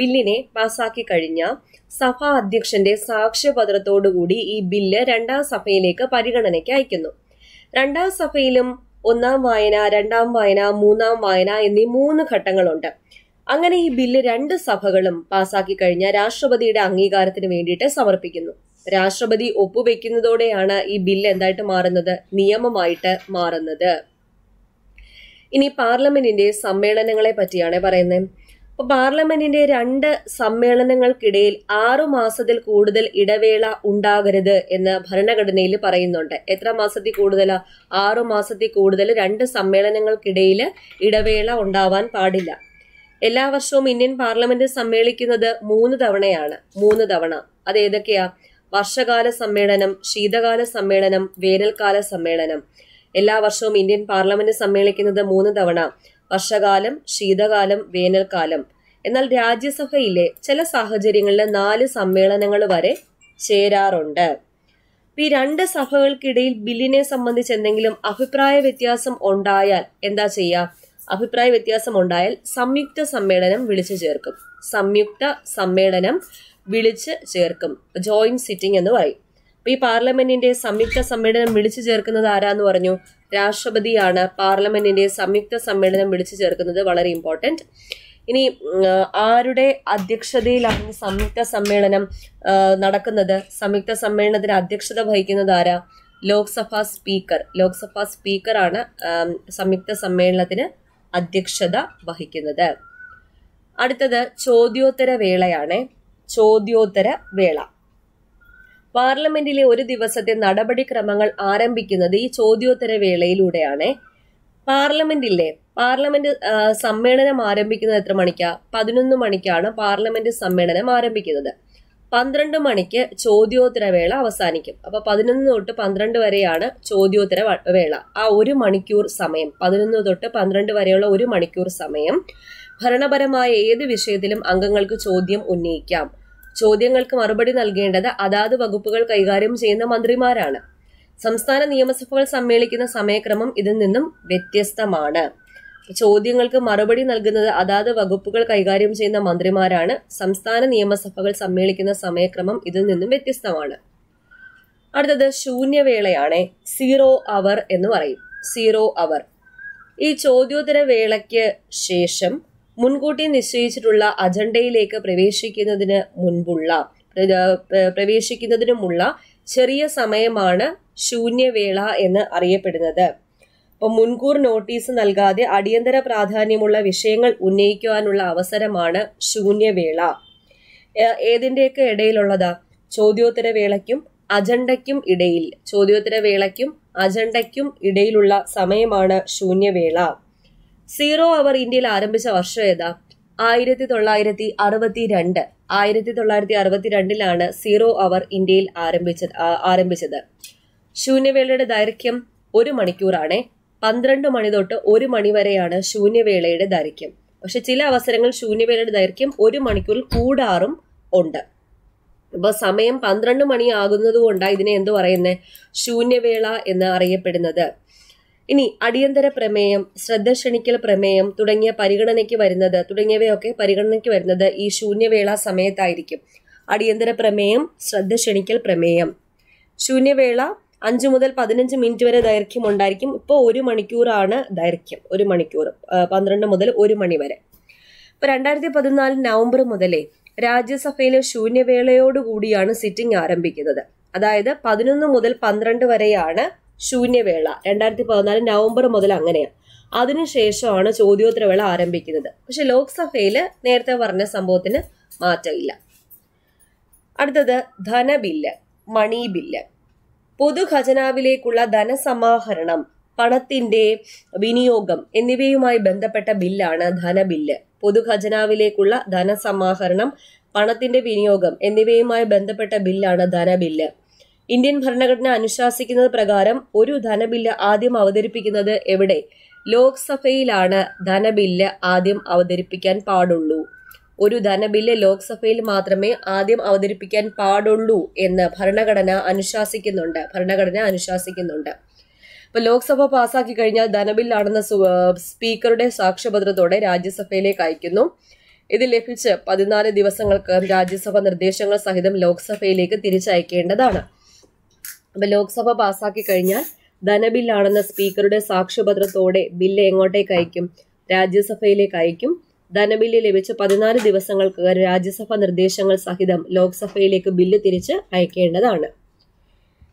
ബില്ലിനെ പാസ്സാക്കി കഴിഞ്ഞ സഭാ അധ്യക്ഷന്റെ സാക്ഷ്യപത്രത്തോടുകൂടി ഈ ബില്ല് രണ്ടാം സഭയിലേക്ക് പരിഗണനയ്ക്ക് അയക്കുന്നു രണ്ടാം സഭയിലും ഒന്നാം വായന രണ്ടാം വായന മൂന്നാം വായന എന്നീ മൂന്ന് ഘട്ടങ്ങളുണ്ട് അങ്ങനെ ഈ ബില്ല് രണ്ട് സഭകളും പാസാക്കി കഴിഞ്ഞ രാഷ്ട്രപതിയുടെ അംഗീകാരത്തിന് വേണ്ടിയിട്ട് സമർപ്പിക്കുന്നു രാഷ്ട്രപതി ഒപ്പുവെക്കുന്നതോടെയാണ് ഈ ബില്ല് എന്തായിട്ട് മാറുന്നത് നിയമമായിട്ട് മാറുന്നത് ഇനി പാർലമെന്റിന്റെ സമ്മേളനങ്ങളെ പറ്റിയാണ് പറയുന്നത് അപ്പൊ പാർലമെന്റിന്റെ രണ്ട് സമ്മേളനങ്ങൾക്കിടയിൽ ആറു മാസത്തിൽ കൂടുതൽ ഇടവേള ഉണ്ടാകരുത് എന്ന് ഭരണഘടനയിൽ പറയുന്നുണ്ട് എത്ര മാസത്തിൽ കൂടുതൽ ആറു മാസത്തിൽ കൂടുതൽ രണ്ട് സമ്മേളനങ്ങൾക്കിടയിൽ ഇടവേള ഉണ്ടാവാൻ പാടില്ല എല്ലാ വർഷവും ഇന്ത്യൻ പാർലമെന്റ് സമ്മേളിക്കുന്നത് മൂന്ന് തവണയാണ് മൂന്ന് തവണ അത് ഏതൊക്കെയാ വർഷകാല സമ്മേളനം ശീതകാല സമ്മേളനം വേനൽക്കാല സമ്മേളനം എല്ലാ വർഷവും ഇന്ത്യൻ പാർലമെന്റ് സമ്മേളിക്കുന്നത് മൂന്ന് തവണ വർഷകാലം ശീതകാലം വേനൽക്കാലം എന്നാൽ രാജ്യസഭയിലെ ചില സാഹചര്യങ്ങളിൽ നാല് സമ്മേളനങ്ങൾ വരെ ചേരാറുണ്ട് ഈ രണ്ട് സഭകൾക്കിടയിൽ ബില്ലിനെ സംബന്ധിച്ച് എന്തെങ്കിലും അഭിപ്രായ വ്യത്യാസം ഉണ്ടായാൽ എന്താ ചെയ്യുക അഭിപ്രായ വ്യത്യാസമുണ്ടായാൽ സംയുക്ത സമ്മേളനം വിളിച്ചു ചേർക്കും സംയുക്ത സമ്മേളനം വിളിച്ച് ചേർക്കും ജോയിന്റ് സിറ്റിംഗ് എന്ന് പറയും അപ്പോൾ ഈ പാർലമെന്റിന്റെ സംയുക്ത സമ്മേളനം വിളിച്ചു ചേർക്കുന്നത് ആരാന്ന് പറഞ്ഞു രാഷ്ട്രപതിയാണ് പാർലമെന്റിന്റെ സംയുക്ത സമ്മേളനം വിളിച്ചു ചേർക്കുന്നത് വളരെ ഇമ്പോർട്ടൻറ്റ് ഇനി ആരുടെ അധ്യക്ഷതയിലാണ് സംയുക്ത സമ്മേളനം നടക്കുന്നത് സംയുക്ത സമ്മേളനത്തിന് അധ്യക്ഷത വഹിക്കുന്നത് ആരാ ലോക്സഭാ സ്പീക്കർ ലോക്സഭാ സ്പീക്കറാണ് സംയുക്ത സമ്മേളനത്തിന് അധ്യക്ഷത വഹിക്കുന്നത് അടുത്തത് ചോദ്യോത്തര വേളയാണ് ചോദ്യോത്തര വേള പാർലമെന്റിലെ ഒരു ദിവസത്തെ നടപടിക്രമങ്ങൾ ആരംഭിക്കുന്നത് ഈ ചോദ്യോത്തര വേളയിലൂടെയാണ് പാർലമെന്റിലെ പാർലമെന്റ് സമ്മേളനം ആരംഭിക്കുന്നത് എത്ര മണിക്കാണ് പതിനൊന്ന് മണിക്കാണ് പാർലമെന്റ് സമ്മേളനം ആരംഭിക്കുന്നത് പന്ത്രണ്ട് മണിക്ക് ചോദ്യോത്തരവേള അവസാനിക്കും അപ്പോൾ പതിനൊന്ന് തൊട്ട് പന്ത്രണ്ട് വരെയാണ് ചോദ്യോത്തര വേള ആ ഒരു മണിക്കൂർ സമയം പതിനൊന്ന് തൊട്ട് പന്ത്രണ്ട് വരെയുള്ള ഒരു മണിക്കൂർ സമയം ഭരണപരമായ ഏത് വിഷയത്തിലും അംഗങ്ങൾക്ക് ചോദ്യം ഉന്നയിക്കാം ചോദ്യങ്ങൾക്ക് മറുപടി നൽകേണ്ടത് അതാത് വകുപ്പുകൾ കൈകാര്യം ചെയ്യുന്ന മന്ത്രിമാരാണ് സംസ്ഥാന നിയമസഭകൾ സമ്മേളിക്കുന്ന സമയക്രമം ഇതിൽ നിന്നും വ്യത്യസ്തമാണ് ചോദ്യങ്ങൾക്ക് മറുപടി നൽകുന്നത് അതാത് വകുപ്പുകൾ കൈകാര്യം ചെയ്യുന്ന മന്ത്രിമാരാണ് സംസ്ഥാന നിയമസഭകൾ സമ്മേളിക്കുന്ന സമയക്രമം ഇതിൽ നിന്നും വ്യത്യസ്തമാണ് അടുത്തത് ശൂന്യവേളയാണ് സീറോ അവർ എന്ന് പറയും സീറോ അവർ ഈ ചോദ്യോത്തര വേളയ്ക്ക് ശേഷം മുൻകൂട്ടി നിശ്ചയിച്ചിട്ടുള്ള അജണ്ടയിലേക്ക് പ്രവേശിക്കുന്നതിന് മുൻപുള്ള പ്രവേശിക്കുന്നതിനുമുള്ള ചെറിയ സമയമാണ് ശൂന്യവേള എന്ന് അറിയപ്പെടുന്നത് അപ്പോൾ മുൻകൂർ നോട്ടീസ് നൽകാതെ അടിയന്തര പ്രാധാന്യമുള്ള വിഷയങ്ങൾ ഉന്നയിക്കുവാനുള്ള അവസരമാണ് ശൂന്യവേള ഏതിൻ്റെയൊക്കെ ഇടയിലുള്ളതാ ചോദ്യോത്തരവേളയ്ക്കും വേളയ്ക്കും അജണ്ടയ്ക്കും ഇടയിൽ ചോദ്യോത്തരവേളയ്ക്കും വേളയ്ക്കും അജണ്ടയ്ക്കും ഇടയിലുള്ള സമയമാണ് ശൂന്യവേള സീറോ അവർ ഇന്ത്യയിൽ ആരംഭിച്ച വർഷം ഏതാ ആയിരത്തി തൊള്ളായിരത്തി അറുപത്തി രണ്ട് ആയിരത്തി തൊള്ളായിരത്തി അറുപത്തി രണ്ടിലാണ് സീറോ അവർ ഇന്ത്യയിൽ ആരംഭിച്ചത് ആരംഭിച്ചത് ശൂന്യവേളയുടെ ദൈർഘ്യം ഒരു മണിക്കൂറാണേ പന്ത്രണ്ട് മണി തൊട്ട് ഒരു മണി വരെയാണ് ശൂന്യവേളയുടെ ദൈർഘ്യം പക്ഷെ ചില അവസരങ്ങളിൽ ശൂന്യവേളയുടെ ദൈർഘ്യം ഒരു മണിക്കൂറിൽ കൂടാറും ഉണ്ട് അപ്പോൾ സമയം പന്ത്രണ്ട് ആകുന്നത് കൊണ്ടാണ് ഇതിനെ എന്തു പറയുന്നത് ശൂന്യവേള എന്ന് അറിയപ്പെടുന്നത് ഇനി അടിയന്തര പ്രമേയം ശ്രദ്ധ ക്ഷണിക്കൽ പ്രമേയം തുടങ്ങിയ പരിഗണനയ്ക്ക് വരുന്നത് തുടങ്ങിയവയൊക്കെ പരിഗണനയ്ക്ക് വരുന്നത് ഈ ശൂന്യവേള സമയത്തായിരിക്കും അടിയന്തര പ്രമേയം ശ്രദ്ധ ക്ഷണിക്കൽ പ്രമേയം ശൂന്യവേള അഞ്ച് മുതൽ പതിനഞ്ച് മിനിറ്റ് വരെ ദൈർഘ്യം ഉണ്ടായിരിക്കും ഇപ്പോൾ ഒരു മണിക്കൂറാണ് ദൈർഘ്യം ഒരു മണിക്കൂർ പന്ത്രണ്ട് മുതൽ ഒരു മണി വരെ ഇപ്പോൾ രണ്ടായിരത്തി പതിനാല് നവംബർ മുതലേ രാജ്യസഭയിലെ ശൂന്യവേളയോടുകൂടിയാണ് സിറ്റിംഗ് ആരംഭിക്കുന്നത് അതായത് പതിനൊന്ന് മുതൽ പന്ത്രണ്ട് വരെയാണ് ശൂന്യവേള രണ്ടായിരത്തി പതിനാല് നവംബർ മുതൽ അങ്ങനെയാണ് അതിനുശേഷമാണ് ചോദ്യോത്തരവേള ആരംഭിക്കുന്നത് പക്ഷെ ലോക്സഭയിൽ നേരത്തെ പറഞ്ഞ സംഭവത്തിന് മാറ്റമില്ല അടുത്തത് ധനബില്ല് മണി ബില്ല് പൊതുഖജനാവിലേക്കുള്ള ധനസമാഹരണം പണത്തിന്റെ വിനിയോഗം എന്നിവയുമായി ബന്ധപ്പെട്ട ബില്ലാണ് ധനബില്ല് പൊതുഖജനാവിലേക്കുള്ള ധനസമാഹരണം പണത്തിന്റെ വിനിയോഗം എന്നിവയുമായി ബന്ധപ്പെട്ട ബില്ലാണ് ധനബില്ല് ഇന്ത്യൻ ഭരണഘടന അനുശാസിക്കുന്നത് പ്രകാരം ഒരു ധനബില്ല് ആദ്യം അവതരിപ്പിക്കുന്നത് എവിടെ ലോക്സഭയിലാണ് ധനബില്ല് ആദ്യം അവതരിപ്പിക്കാൻ പാടുള്ളൂ ഒരു ധനബില്ല് ലോക്സഭയിൽ മാത്രമേ ആദ്യം അവതരിപ്പിക്കാൻ പാടുള്ളൂ എന്ന് ഭരണഘടന അനുശാസിക്കുന്നുണ്ട് ഭരണഘടന അനുശാസിക്കുന്നുണ്ട് അപ്പോൾ ലോക്സഭ പാസാക്കി കഴിഞ്ഞാൽ ധനബില്ലാണെന്ന സ്പീക്കറുടെ സാക്ഷ്യപത്രത്തോടെ രാജ്യസഭയിലേക്ക് അയക്കുന്നു ഇത് ലഭിച്ച് പതിനാല് ദിവസങ്ങൾക്ക് രാജ്യസഭ നിർദ്ദേശങ്ങൾ സഹിതം ലോക്സഭയിലേക്ക് തിരിച്ചയക്കേണ്ടതാണ് അപ്പോൾ ലോക്സഭ പാസാക്കി കഴിഞ്ഞാൽ ധനബില്ലാണെന്ന സ്പീക്കറുടെ സാക്ഷ്യപത്രത്തോടെ ബില്ല് എങ്ങോട്ടേക്ക് അയക്കും രാജ്യസഭയിലേക്ക് അയക്കും ധനബില്ല് ലഭിച്ച പതിനാല് ദിവസങ്ങൾക്ക് രാജ്യസഭ നിർദ്ദേശങ്ങൾ സഹിതം ലോക്സഭയിലേക്ക് ബില്ല് തിരിച്ച് അയക്കേണ്ടതാണ്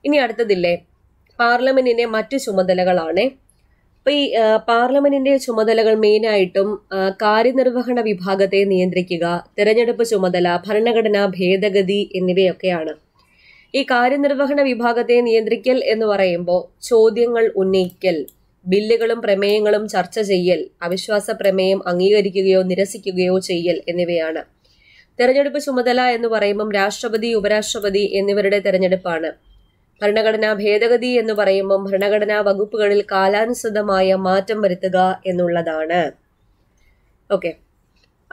ഇനി അടുത്തതില്ലേ പാർലമെന്റിന്റെ മറ്റു ചുമതലകളാണ് ഇപ്പൊ ഈ പാർലമെന്റിന്റെ ചുമതലകൾ മെയിനായിട്ടും കാര്യനിർവഹണ വിഭാഗത്തെ നിയന്ത്രിക്കുക തിരഞ്ഞെടുപ്പ് ചുമതല ഭരണഘടന ഭേദഗതി എന്നിവയൊക്കെയാണ് ഈ കാര്യനിർവഹണ വിഭാഗത്തെ നിയന്ത്രിക്കൽ എന്ന് പറയുമ്പോൾ ചോദ്യങ്ങൾ ഉന്നയിക്കൽ ബില്ലുകളും പ്രമേയങ്ങളും ചർച്ച ചെയ്യൽ അവിശ്വാസ പ്രമേയം അംഗീകരിക്കുകയോ നിരസിക്കുകയോ ചെയ്യൽ എന്നിവയാണ് തെരഞ്ഞെടുപ്പ് ചുമതല എന്ന് പറയുമ്പം രാഷ്ട്രപതി ഉപരാഷ്ട്രപതി എന്നിവരുടെ തെരഞ്ഞെടുപ്പാണ് ഭരണഘടനാ ഭേദഗതി എന്ന് പറയുമ്പം ഭരണഘടനാ വകുപ്പുകളിൽ കാലാനുസൃതമായ മാറ്റം വരുത്തുക എന്നുള്ളതാണ് ഓക്കെ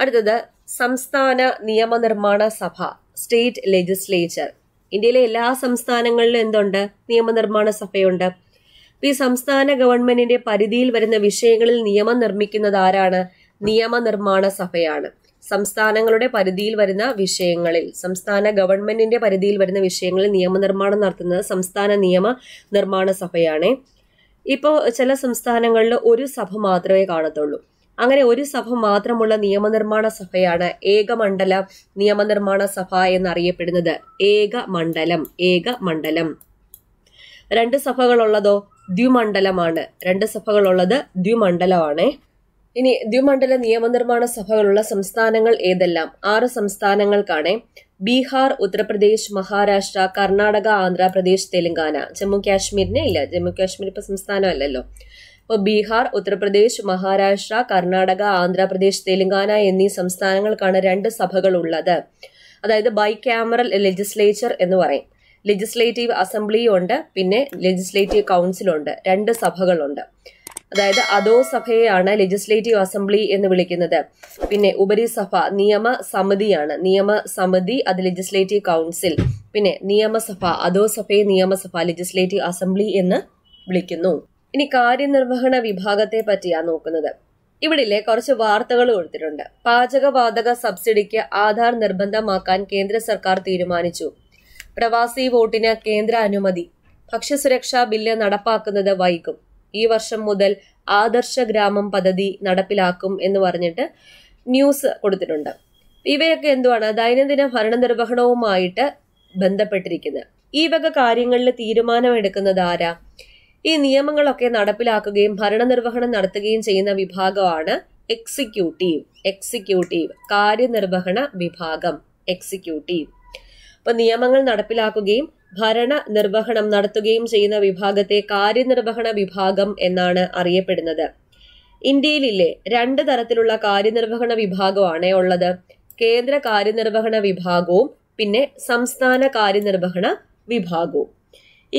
അടുത്തത് സംസ്ഥാന നിയമനിർമ്മാണ സഭ സ്റ്റേറ്റ് ലെജിസ്ലേച്ചർ ഇന്ത്യയിലെ എല്ലാ സംസ്ഥാനങ്ങളിലും എന്തുണ്ട് നിയമനിർമ്മാണ സഭയുണ്ട് പി സംസ്ഥാന ഗവൺമെന്റിന്റെ പരിധിയിൽ വരുന്ന വിഷയങ്ങളിൽ നിയമം നിർമ്മിക്കുന്നത് ആരാണ് നിയമനിർമ്മാണ സഭയാണ് സംസ്ഥാനങ്ങളുടെ പരിധിയിൽ വരുന്ന വിഷയങ്ങളിൽ സംസ്ഥാന ഗവൺമെന്റിന്റെ പരിധിയിൽ വരുന്ന വിഷയങ്ങളിൽ നിയമനിർമ്മാണം നടത്തുന്നത് സംസ്ഥാന നിയമ നിർമ്മാണ സഭയാണ് ഇപ്പോൾ ചില സംസ്ഥാനങ്ങളിൽ ഒരു സഭ മാത്രമേ കാണത്തുള്ളൂ അങ്ങനെ ഒരു സഭ മാത്രമുള്ള നിയമനിർമ്മാണ സഭയാണ് ഏകമണ്ഡല നിയമനിർമ്മാണ സഭ എന്നറിയപ്പെടുന്നത് ഏകമണ്ഡലം ഏകമണ്ഡലം രണ്ട് സഭകളുള്ളതോ ദ്വിമണ്ഡലമാണ് രണ്ട് സഭകളുള്ളത് ദ്വിമണ്ഡലമാണ് ഇനി ദ്വിമണ്ഡല നിയമനിർമ്മാണ സഭകളുള്ള സംസ്ഥാനങ്ങൾ ഏതെല്ലാം ആറ് സംസ്ഥാനങ്ങൾക്കാണ് ബീഹാർ ഉത്തർപ്രദേശ് മഹാരാഷ്ട്ര കർണാടക ആന്ധ്രാപ്രദേശ് തെലങ്കാന ജമ്മു കാശ്മീരിനെ ഇല്ല ജമ്മു കാശ്മീർ ഇപ്പൊ സംസ്ഥാനമല്ലല്ലോ അപ്പോൾ ബീഹാർ ഉത്തർപ്രദേശ് മഹാരാഷ്ട്ര കർണാടക ആന്ധ്രാപ്രദേശ് തെലങ്കാന എന്നീ സംസ്ഥാനങ്ങൾക്കാണ് രണ്ട് സഭകൾ ഉള്ളത് അതായത് ബൈ ക്യാമറൽ ലെജിസ്ലേച്ചർ എന്ന് പറയും ലെജിസ്ലേറ്റീവ് ഉണ്ട് പിന്നെ ലെജിസ്ലേറ്റീവ് കൗൺസിലുണ്ട് രണ്ട് സഭകളുണ്ട് അതായത് അതോ സഭയെയാണ് ലെജിസ്ലേറ്റീവ് അസംബ്ലി എന്ന് വിളിക്കുന്നത് പിന്നെ ഉപരിസഭ നിയമ സമിതിയാണ് നിയമ സമിതി അത് ലെജിസ്ലേറ്റീവ് കൗൺസിൽ പിന്നെ നിയമസഭ അതോ സഭയെ നിയമസഭ ലെജിസ്ലേറ്റീവ് അസംബ്ലി എന്ന് വിളിക്കുന്നു ഇനി കാര്യനിർവഹണ വിഭാഗത്തെ പറ്റിയാണ് നോക്കുന്നത് ഇവിടില്ലേ കുറച്ച് വാർത്തകൾ കൊടുത്തിട്ടുണ്ട് പാചകവാതക സബ്സിഡിക്ക് ആധാർ നിർബന്ധമാക്കാൻ കേന്ദ്ര സർക്കാർ തീരുമാനിച്ചു പ്രവാസി വോട്ടിന് കേന്ദ്ര അനുമതി ഭക്ഷ്യസുരക്ഷാ ബില്ല് നടപ്പാക്കുന്നത് വൈകും ഈ വർഷം മുതൽ ആദർശ ഗ്രാമം പദ്ധതി നടപ്പിലാക്കും എന്ന് പറഞ്ഞിട്ട് ന്യൂസ് കൊടുത്തിട്ടുണ്ട് ഇവയൊക്കെ എന്തുവാണ് ദൈനംദിന ഭരണ നിർവഹണവുമായിട്ട് ബന്ധപ്പെട്ടിരിക്കുന്നത് ഈ വക കാര്യങ്ങളിൽ തീരുമാനമെടുക്കുന്നത് ആരാ ഈ നിയമങ്ങളൊക്കെ നടപ്പിലാക്കുകയും ഭരണ നിർവഹണം നടത്തുകയും ചെയ്യുന്ന വിഭാഗമാണ് എക്സിക്യൂട്ടീവ് എക്സിക്യൂട്ടീവ് കാര്യനിർവഹണ വിഭാഗം എക്സിക്യൂട്ടീവ് നിയമങ്ങൾ നടപ്പിലാക്കുകയും ഭരണ നിർവഹണം നടത്തുകയും ചെയ്യുന്ന വിഭാഗത്തെ കാര്യനിർവഹണ വിഭാഗം എന്നാണ് അറിയപ്പെടുന്നത് ഇന്ത്യയിലെ രണ്ട് തരത്തിലുള്ള കാര്യനിർവഹണ വിഭാഗമാണ് ഉള്ളത് കേന്ദ്ര കാര്യനിർവഹണ വിഭാഗവും പിന്നെ സംസ്ഥാന കാര്യനിർവഹണ വിഭാഗവും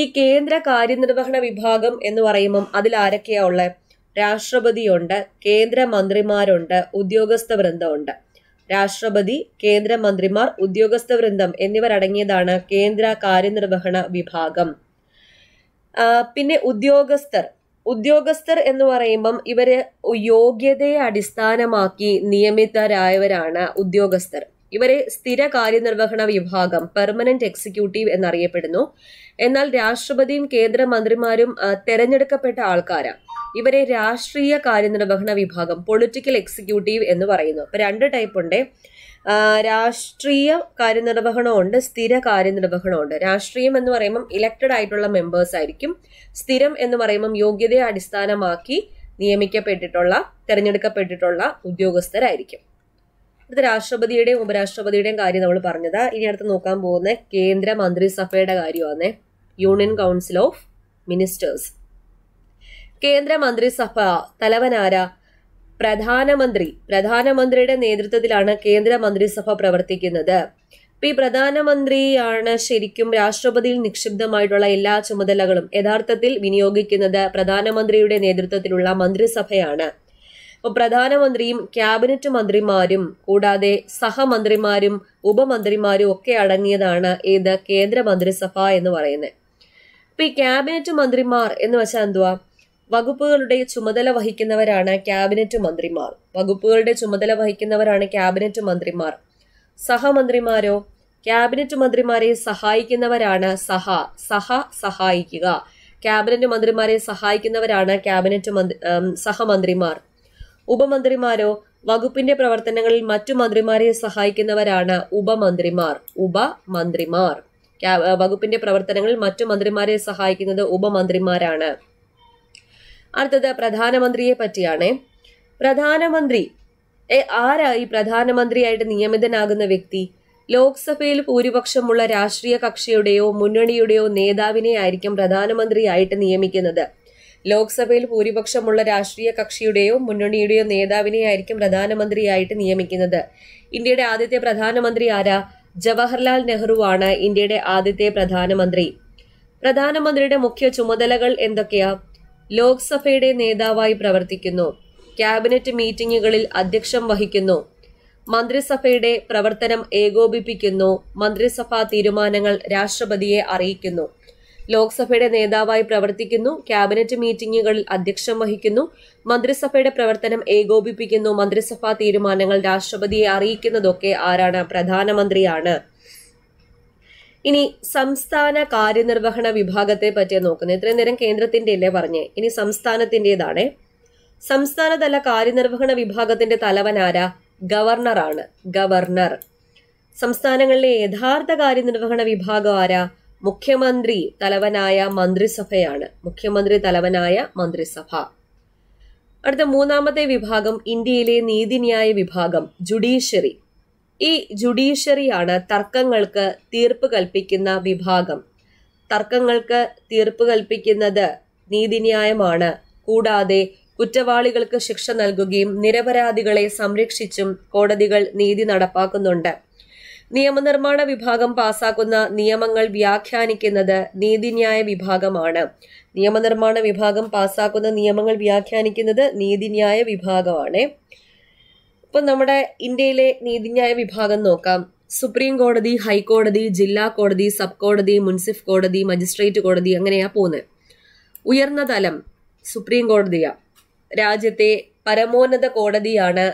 ഈ കേന്ദ്ര കാര്യനിർവഹണ വിഭാഗം എന്ന് പറയുമ്പം അതിൽ ആരൊക്കെയാ ഉള്ളത് രാഷ്ട്രപതിയുണ്ട് കേന്ദ്ര മന്ത്രിമാരുണ്ട് ഉദ്യോഗസ്ഥ വൃന്ദമുണ്ട് രാഷ്ട്രപതി കേന്ദ്രമന്ത്രിമാർ ഉദ്യോഗസ്ഥ വൃന്ദം എന്നിവരടങ്ങിയതാണ് കേന്ദ്ര കാര്യനിർവഹണ വിഭാഗം പിന്നെ ഉദ്യോഗസ്ഥർ ഉദ്യോഗസ്ഥർ എന്ന് പറയുമ്പം ഇവര് യോഗ്യതയെ അടിസ്ഥാനമാക്കി നിയമിതരായവരാണ് ഉദ്യോഗസ്ഥർ ഇവരെ സ്ഥിര കാര്യനിർവഹണ വിഭാഗം പെർമനന്റ് എക്സിക്യൂട്ടീവ് എന്നറിയപ്പെടുന്നു എന്നാൽ രാഷ്ട്രപതിയും കേന്ദ്രമന്ത്രിമാരും തെരഞ്ഞെടുക്കപ്പെട്ട ആൾക്കാരാണ് ഇവരെ രാഷ്ട്രീയ കാര്യനിർവഹണ വിഭാഗം പൊളിറ്റിക്കൽ എക്സിക്യൂട്ടീവ് എന്ന് പറയുന്നു അപ്പോൾ രണ്ട് ടൈപ്പ് ഉണ്ട് രാഷ്ട്രീയ കാര്യനിർവഹണമുണ്ട് സ്ഥിര കാര്യനിർവഹണമുണ്ട് രാഷ്ട്രീയം എന്ന് പറയുമ്പം ഇലക്റ്റഡ് ആയിട്ടുള്ള മെമ്പേഴ്സ് ആയിരിക്കും സ്ഥിരം എന്ന് പറയുമ്പം യോഗ്യതയെ അടിസ്ഥാനമാക്കി നിയമിക്കപ്പെട്ടിട്ടുള്ള തിരഞ്ഞെടുക്കപ്പെട്ടിട്ടുള്ള ഉദ്യോഗസ്ഥരായിരിക്കും അടുത്ത രാഷ്ട്രപതിയുടെയും ഉപരാഷ്ട്രപതിയുടെയും കാര്യം നമ്മൾ പറഞ്ഞതാ ഇനി അടുത്ത് നോക്കാൻ പോകുന്ന കേന്ദ്ര മന്ത്രിസഭയുടെ കാര്യമാണ് യൂണിയൻ കൗൺസിൽ ഓഫ് മിനിസ്റ്റേഴ്സ് കേന്ദ്രമന്ത്രിസഭ തലവനാര പ്രധാനമന്ത്രി പ്രധാനമന്ത്രിയുടെ നേതൃത്വത്തിലാണ് കേന്ദ്രമന്ത്രിസഭ പ്രവർത്തിക്കുന്നത് പി ഈ പ്രധാനമന്ത്രിയാണ് ശരിക്കും രാഷ്ട്രപതിയിൽ നിക്ഷിപ്തമായിട്ടുള്ള എല്ലാ ചുമതലകളും യഥാർത്ഥത്തിൽ വിനിയോഗിക്കുന്നത് പ്രധാനമന്ത്രിയുടെ നേതൃത്വത്തിലുള്ള മന്ത്രിസഭയാണ് അപ്പോൾ പ്രധാനമന്ത്രിയും ക്യാബിനറ്റ് മന്ത്രിമാരും കൂടാതെ സഹമന്ത്രിമാരും ഉപമന്ത്രിമാരും ഒക്കെ അടങ്ങിയതാണ് ഇത് കേന്ദ്ര മന്ത്രിസഭ എന്ന് പറയുന്നത് ഇപ്പം ഈ ക്യാബിനറ്റ് മന്ത്രിമാർ എന്ന് വെച്ചാൽ എന്തുവാ വകുപ്പുകളുടെ ചുമതല വഹിക്കുന്നവരാണ് ക്യാബിനറ്റ് മന്ത്രിമാർ വകുപ്പുകളുടെ ചുമതല വഹിക്കുന്നവരാണ് ക്യാബിനറ്റ് മന്ത്രിമാർ സഹമന്ത്രിമാരോ ക്യാബിനറ്റ് മന്ത്രിമാരെ സഹായിക്കുന്നവരാണ് സഹ സഹ സഹായിക്കുക ക്യാബിനറ്റ് മന്ത്രിമാരെ സഹായിക്കുന്നവരാണ് ക്യാബിനറ്റ് മന്ത്രി സഹമന്ത്രിമാർ ഉപമന്ത്രിമാരോ വകുപ്പിന്റെ പ്രവർത്തനങ്ങളിൽ മറ്റു മന്ത്രിമാരെ സഹായിക്കുന്നവരാണ് ഉപമന്ത്രിമാർ ഉപമന്ത്രിമാർ വകുപ്പിന്റെ പ്രവർത്തനങ്ങളിൽ മറ്റു മന്ത്രിമാരെ സഹായിക്കുന്നത് ഉപമന്ത്രിമാരാണ് അടുത്തത് പ്രധാനമന്ത്രിയെ പറ്റിയാണ് പ്രധാനമന്ത്രി ആരായി ഈ പ്രധാനമന്ത്രിയായിട്ട് നിയമിതനാകുന്ന വ്യക്തി ലോക്സഭയിൽ ഭൂരിപക്ഷമുള്ള രാഷ്ട്രീയ കക്ഷിയുടെയോ മുന്നണിയുടെയോ നേതാവിനെ ആയിരിക്കും പ്രധാനമന്ത്രിയായിട്ട് നിയമിക്കുന്നത് ലോക്സഭയിൽ ഭൂരിപക്ഷമുള്ള രാഷ്ട്രീയ കക്ഷിയുടെയോ മുന്നണിയുടെയോ നേതാവിനെ ആയിരിക്കും പ്രധാനമന്ത്രിയായിട്ട് നിയമിക്കുന്നത് ഇന്ത്യയുടെ ആദ്യത്തെ പ്രധാനമന്ത്രി ആരാ ജവഹർലാൽ നെഹ്റുവാണ് ഇന്ത്യയുടെ ആദ്യത്തെ പ്രധാനമന്ത്രി പ്രധാനമന്ത്രിയുടെ മുഖ്യ ചുമതലകൾ എന്തൊക്കെയാണ് ലോക്സഭയുടെ നേതാവായി പ്രവർത്തിക്കുന്നു ക്യാബിനറ്റ് മീറ്റിംഗുകളിൽ അധ്യക്ഷം വഹിക്കുന്നു മന്ത്രിസഭയുടെ പ്രവർത്തനം ഏകോപിപ്പിക്കുന്നു മന്ത്രിസഭാ തീരുമാനങ്ങൾ രാഷ്ട്രപതിയെ അറിയിക്കുന്നു ലോക്സഭയുടെ നേതാവായി പ്രവർത്തിക്കുന്നു ക്യാബിനറ്റ് മീറ്റിംഗുകളിൽ അധ്യക്ഷം വഹിക്കുന്നു മന്ത്രിസഭയുടെ പ്രവർത്തനം ഏകോപിപ്പിക്കുന്നു മന്ത്രിസഭാ തീരുമാനങ്ങൾ രാഷ്ട്രപതിയെ അറിയിക്കുന്നതൊക്കെ ആരാണ് പ്രധാനമന്ത്രിയാണ് ഇനി സംസ്ഥാന കാര്യനിർവഹണ വിഭാഗത്തെ പറ്റി നോക്കുന്നത് ഇത്രയും നേരം കേന്ദ്രത്തിന്റെ അല്ലേ പറഞ്ഞേ ഇനി സംസ്ഥാനത്തിൻ്റെതാണ് സംസ്ഥാനതല കാര്യനിർവഹണ വിഭാഗത്തിന്റെ തലവൻ ആരാ ഗവർണറാണ് ഗവർണർ സംസ്ഥാനങ്ങളിലെ യഥാർത്ഥ കാര്യനിർവഹണ വിഭാഗം ആരാ മുഖ്യമന്ത്രി തലവനായ മന്ത്രിസഭയാണ് മുഖ്യമന്ത്രി തലവനായ മന്ത്രിസഭ അടുത്ത മൂന്നാമത്തെ വിഭാഗം ഇന്ത്യയിലെ നീതിന്യായ വിഭാഗം ജുഡീഷ്യറി ഈ ജുഡീഷ്യറിയാണ് തർക്കങ്ങൾക്ക് തീർപ്പ് കൽപ്പിക്കുന്ന വിഭാഗം തർക്കങ്ങൾക്ക് തീർപ്പ് കൽപ്പിക്കുന്നത് നീതിന്യായമാണ് കൂടാതെ കുറ്റവാളികൾക്ക് ശിക്ഷ നൽകുകയും നിരപരാധികളെ സംരക്ഷിച്ചും കോടതികൾ നീതി നടപ്പാക്കുന്നുണ്ട് നിയമനിർമ്മാണ വിഭാഗം പാസാക്കുന്ന നിയമങ്ങൾ വ്യാഖ്യാനിക്കുന്നത് നീതിന്യായ വിഭാഗമാണ് നിയമനിർമ്മാണ വിഭാഗം പാസാക്കുന്ന നിയമങ്ങൾ വ്യാഖ്യാനിക്കുന്നത് നീതിന്യായ വിഭാഗമാണ് ഇപ്പം നമ്മുടെ ഇന്ത്യയിലെ നീതിന്യായ വിഭാഗം നോക്കാം സുപ്രീം കോടതി ഹൈക്കോടതി ജില്ലാ കോടതി സബ് കോടതി മുൻസിഫ് കോടതി മജിസ്ട്രേറ്റ് കോടതി അങ്ങനെയാ പോകുന്നത് ഉയർന്ന തലം സുപ്രീം കോടതിയാണ് രാജ്യത്തെ പരമോന്നത കോടതിയാണ്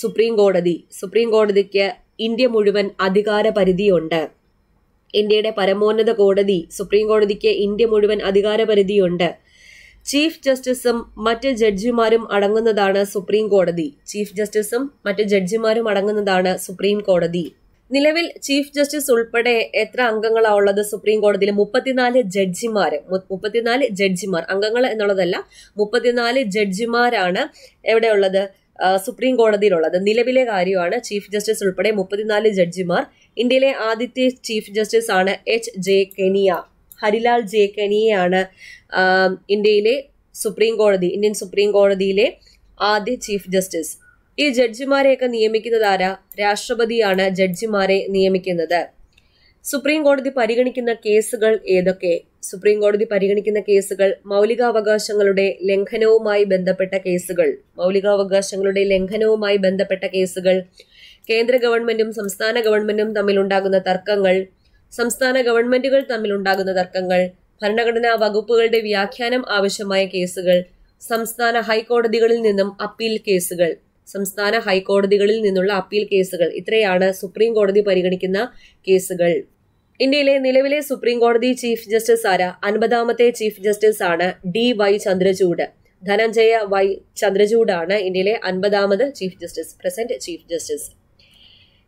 സുപ്രീം കോടതി സുപ്രീം കോടതിക്ക് ഇന്ത്യ മുഴുവൻ അധികാര പരിധിയുണ്ട് ഇന്ത്യയുടെ പരമോന്നത കോടതി സുപ്രീം കോടതിക്ക് ഇന്ത്യ മുഴുവൻ അധികാര പരിധിയുണ്ട് ചീഫ് ജസ്റ്റിസും മറ്റ് ജഡ്ജിമാരും അടങ്ങുന്നതാണ് സുപ്രീം കോടതി ചീഫ് ജസ്റ്റിസും മറ്റ് ജഡ്ജിമാരും അടങ്ങുന്നതാണ് സുപ്രീം കോടതി നിലവിൽ ചീഫ് ജസ്റ്റിസ് ഉൾപ്പെടെ എത്ര അംഗങ്ങളാണ് ഉള്ളത് സുപ്രീം കോടതിയിൽ മുപ്പത്തിനാല് ജഡ്ജിമാർ മുപ്പത്തിനാല് ജഡ്ജിമാർ അംഗങ്ങൾ എന്നുള്ളതല്ല മുപ്പത്തിനാല് ജഡ്ജിമാരാണ് എവിടെയുള്ളത് സുപ്രീം കോടതിയിലുള്ളത് നിലവിലെ കാര്യമാണ് ചീഫ് ജസ്റ്റിസ് ഉൾപ്പെടെ മുപ്പത്തിനാല് ജഡ്ജിമാർ ഇന്ത്യയിലെ ആദ്യത്തെ ചീഫ് ജസ്റ്റിസ് ആണ് H J Kania Harilal J കെനിയയാണ് ഇന്ത്യയിലെ സുപ്രീം കോടതി ഇന്ത്യൻ സുപ്രീം കോടതിയിലെ ആദ്യ ചീഫ് ജസ്റ്റിസ് ഈ ജഡ്ജിമാരെയൊക്കെ നിയമിക്കുന്നത് ആരാ രാഷ്ട്രപതിയാണ് ജഡ്ജിമാരെ നിയമിക്കുന്നത് സുപ്രീം കോടതി പരിഗണിക്കുന്ന കേസുകൾ ഏതൊക്കെ സുപ്രീം കോടതി പരിഗണിക്കുന്ന കേസുകൾ മൗലികാവകാശങ്ങളുടെ ലംഘനവുമായി ബന്ധപ്പെട്ട കേസുകൾ മൗലികാവകാശങ്ങളുടെ ലംഘനവുമായി ബന്ധപ്പെട്ട കേസുകൾ കേന്ദ്ര ഗവൺമെന്റും സംസ്ഥാന ഗവൺമെന്റും തമ്മിലുണ്ടാകുന്ന തർക്കങ്ങൾ സംസ്ഥാന ഗവൺമെന്റുകൾ തമ്മിലുണ്ടാകുന്ന തർക്കങ്ങൾ ഭരണഘടനാ വകുപ്പുകളുടെ വ്യാഖ്യാനം ആവശ്യമായ കേസുകൾ സംസ്ഥാന ഹൈക്കോടതികളിൽ നിന്നും അപ്പീൽ കേസുകൾ സംസ്ഥാന ഹൈക്കോടതികളിൽ നിന്നുള്ള അപ്പീൽ കേസുകൾ ഇത്രയാണ് സുപ്രീം കോടതി പരിഗണിക്കുന്ന കേസുകൾ ഇന്ത്യയിലെ നിലവിലെ സുപ്രീം കോടതി ചീഫ് ജസ്റ്റിസ് ആര അൻപതാമത്തെ ചീഫ് ജസ്റ്റിസ് ആണ് D Y Chandrachud Dhananjaya Y ചന്ദ്രചൂഡാണ് ഇന്ത്യയിലെ അൻപതാമത് chief justice present chief justice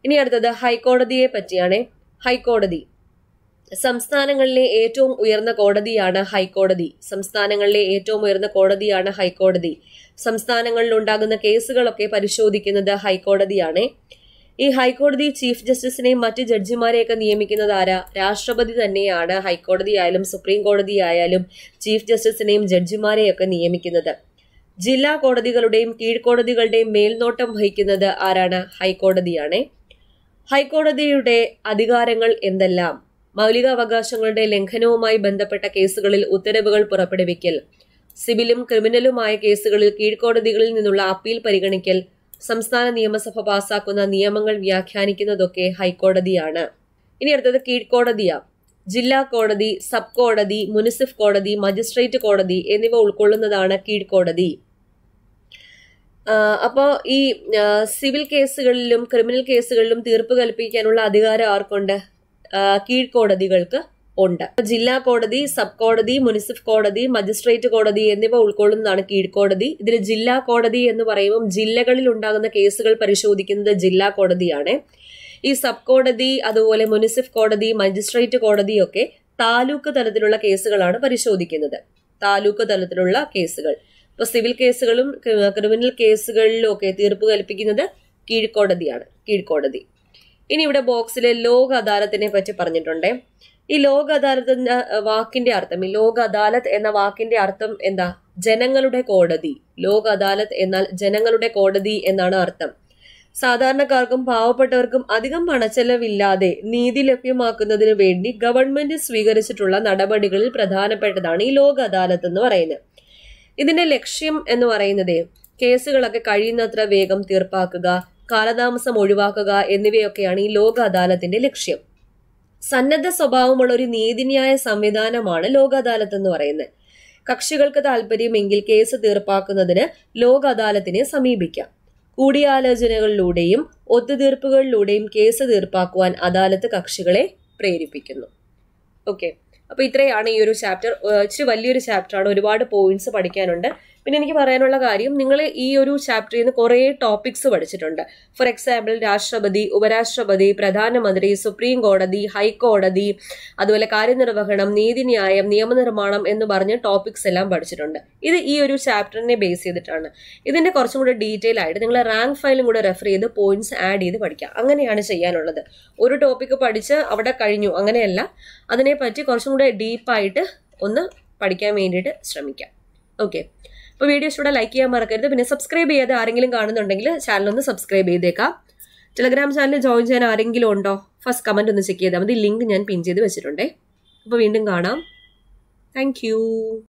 ഇനി അടുത്തത് ഹൈക്കോടതിയെ പറ്റിയാണ് ഹൈക്കോടതി സംസ്ഥാനങ്ങളിലെ ഏറ്റവും ഉയർന്ന കോടതിയാണ് ഹൈക്കോടതി സംസ്ഥാനങ്ങളിലെ ഏറ്റവും ഉയർന്ന കോടതിയാണ് ഹൈക്കോടതി സംസ്ഥാനങ്ങളിൽ ഉണ്ടാകുന്ന കേസുകളൊക്കെ പരിശോധിക്കുന്നത് ഹൈക്കോടതിയാണ് ഈ ഹൈക്കോടതി ചീഫ് ജസ്റ്റിസിനെയും മറ്റ് ജഡ്ജിമാരെയൊക്കെ നിയമിക്കുന്നത് ആരാ രാഷ്ട്രപതി തന്നെയാണ് ഹൈക്കോടതി ആയാലും സുപ്രീം കോടതി ആയാലും ചീഫ് ജസ്റ്റിസിനെയും ജഡ്ജിമാരെയൊക്കെ നിയമിക്കുന്നത് ജില്ലാ കോടതികളുടെയും കീഴ്ക്കോടതികളുടെയും മേൽനോട്ടം വഹിക്കുന്നത് ആരാണ് ഹൈക്കോടതിയാണ് ഹൈക്കോടതിയുടെ അധികാരങ്ങൾ എന്തെല്ലാം മൗലികാവകാശങ്ങളുടെ ലംഘനവുമായി ബന്ധപ്പെട്ട കേസുകളിൽ ഉത്തരവുകൾ പുറപ്പെടുവിക്കൽ സിവിലും ക്രിമിനലുമായ കേസുകളിൽ കീഴ്ക്കോടതികളിൽ നിന്നുള്ള അപ്പീൽ പരിഗണിക്കൽ സംസ്ഥാന നിയമസഭ പാസാക്കുന്ന നിയമങ്ങൾ വ്യാഖ്യാനിക്കുന്നതൊക്കെ ഹൈക്കോടതിയാണ് ഇനി അടുത്തത് കീഴ്ക്കോടതിയാണ് ജില്ലാ കോടതി സബ് കോടതി മുനിസിഫ് കോടതി മജിസ്ട്രേറ്റ് കോടതി എന്നിവ ഉൾക്കൊള്ളുന്നതാണ് കീഴ്ക്കോടതി അപ്പോൾ ഈ സിവിൽ കേസുകളിലും ക്രിമിനൽ കേസുകളിലും തീർപ്പ് കൽപ്പിക്കാനുള്ള അധികാരം ആർക്കുണ്ട് കീഴ്ക്കോടതികൾക്ക് ഉണ്ട് ജില്ലാ കോടതി സബ് കോടതി മുനിസിഫ് കോടതി മജിസ്ട്രേറ്റ് കോടതി എന്നിവ ഉൾക്കൊള്ളുന്നതാണ് കീഴ്ക്കോടതി ഇതിൽ ജില്ലാ കോടതി എന്ന് പറയുമ്പോൾ ജില്ലകളിൽ ഉണ്ടാകുന്ന കേസുകൾ പരിശോധിക്കുന്നത് ജില്ലാ കോടതിയാണ് ഈ സബ് കോടതി അതുപോലെ മുനിസിഫ് കോടതി മജിസ്ട്രേറ്റ് കോടതിയൊക്കെ താലൂക്ക് തലത്തിലുള്ള കേസുകളാണ് പരിശോധിക്കുന്നത് താലൂക്ക് തലത്തിലുള്ള കേസുകൾ ഇപ്പൊ സിവിൽ കേസുകളും ക്രിമിനൽ കേസുകളിലും ഒക്കെ തീർപ്പ് കൽപ്പിക്കുന്നത് കീഴ്ക്കോടതിയാണ് കീഴ്ക്കോടതി ഇനി ഇവിടെ ബോക്സിൽ ലോക അദാലത്തിനെ പറ്റി പറഞ്ഞിട്ടുണ്ട് ഈ ലോക അദാലത്ത് എന്ന വാക്കിന്റെ അർത്ഥം ഈ ലോക അദാലത്ത് എന്ന വാക്കിന്റെ അർത്ഥം എന്താ ജനങ്ങളുടെ കോടതി ലോക അദാലത്ത് എന്നാൽ ജനങ്ങളുടെ കോടതി എന്നാണ് അർത്ഥം സാധാരണക്കാർക്കും പാവപ്പെട്ടവർക്കും അധികം പണച്ചെലവില്ലാതെ നീതി ലഭ്യമാക്കുന്നതിനു വേണ്ടി ഗവൺമെന്റ് സ്വീകരിച്ചിട്ടുള്ള നടപടികളിൽ പ്രധാനപ്പെട്ടതാണ് ഈ ലോക അദാലത്ത് എന്ന് പറയുന്നത് ഇതിന്റെ ലക്ഷ്യം എന്ന് പറയുന്നത് കേസുകളൊക്കെ കഴിയുന്നത്ര വേഗം തീർപ്പാക്കുക കാലതാമസം ഒഴിവാക്കുക എന്നിവയൊക്കെയാണ് ഈ ലോക അദാലത്തിന്റെ ലക്ഷ്യം സന്നദ്ധ സ്വഭാവമുള്ള ഒരു നീതിന്യായ സംവിധാനമാണ് ലോക അദാലത്ത് എന്ന് പറയുന്നത് കക്ഷികൾക്ക് താല്പര്യമെങ്കിൽ കേസ് തീർപ്പാക്കുന്നതിന് ലോക അദാലത്തിനെ സമീപിക്കാം കൂടിയാലോചനകളിലൂടെയും ഒത്തുതീർപ്പുകളിലൂടെയും കേസ് തീർപ്പാക്കുവാൻ അദാലത്ത് കക്ഷികളെ പ്രേരിപ്പിക്കുന്നു ഓക്കെ അപ്പോൾ ഇത്രയാണ് ഈ ഒരു ചാപ്റ്റർ ഇച്ചിരി വലിയൊരു ചാപ്റ്ററാണ് ഒരുപാട് പോയിന്റ്സ് പഠിക്കാനുണ്ട് പിന്നെ എനിക്ക് പറയാനുള്ള കാര്യം നിങ്ങൾ ഈ ഒരു ചാപ്റ്ററിൽ നിന്ന് കുറേ ടോപ്പിക്സ് പഠിച്ചിട്ടുണ്ട് ഫോർ എക്സാമ്പിൾ രാഷ്ട്രപതി ഉപരാഷ്ട്രപതി പ്രധാനമന്ത്രി സുപ്രീം കോടതി ഹൈക്കോടതി അതുപോലെ കാര്യനിർവഹണം നീതിന്യായം നിയമനിർമ്മാണം എന്ന് പറഞ്ഞ ടോപ്പിക്സ് എല്ലാം പഠിച്ചിട്ടുണ്ട് ഇത് ഈ ഒരു ചാപ്റ്ററിനെ ബേസ് ചെയ്തിട്ടാണ് ഇതിൻ്റെ കുറച്ചും കൂടെ ഡീറ്റെയിൽ ആയിട്ട് നിങ്ങൾ റാങ്ക് ഫയലും കൂടെ റെഫർ ചെയ്ത് പോയിന്റ്സ് ആഡ് ചെയ്ത് പഠിക്കാം അങ്ങനെയാണ് ചെയ്യാനുള്ളത് ഒരു ടോപ്പിക്ക് പഠിച്ച് അവിടെ കഴിഞ്ഞു അങ്ങനെയല്ല അതിനെപ്പറ്റി കുറച്ചും കൂടെ ഡീപ്പായിട്ട് ഒന്ന് പഠിക്കാൻ വേണ്ടിയിട്ട് ശ്രമിക്കാം ഓക്കെ അപ്പോൾ വീഡിയോ ഇഷ്ടം ലൈക്ക് ചെയ്യാൻ മറക്കരുത് പിന്നെ സബ്സ്ക്രൈബ് ചെയ്യാതെ ആരെങ്കിലും കാണുന്നുണ്ടെങ്കിൽ ചാനൽ ഒന്ന് സബ്സ്ക്രൈബ് ചെയ്തേക്കാം ടെലഗ്രാം ചാനൽ ജോയിൻ ചെയ്യാൻ ആരെങ്കിലും ഉണ്ടോ ഫസ്റ്റ് കമൻറ്റ് ഒന്ന് ചെക്ക് ചെയ്താൽ മതി ലിങ്ക് ഞാൻ പിൻ ചെയ്ത് വെച്ചിട്ടുണ്ടേ അപ്പോൾ വീണ്ടും കാണാം താങ്ക്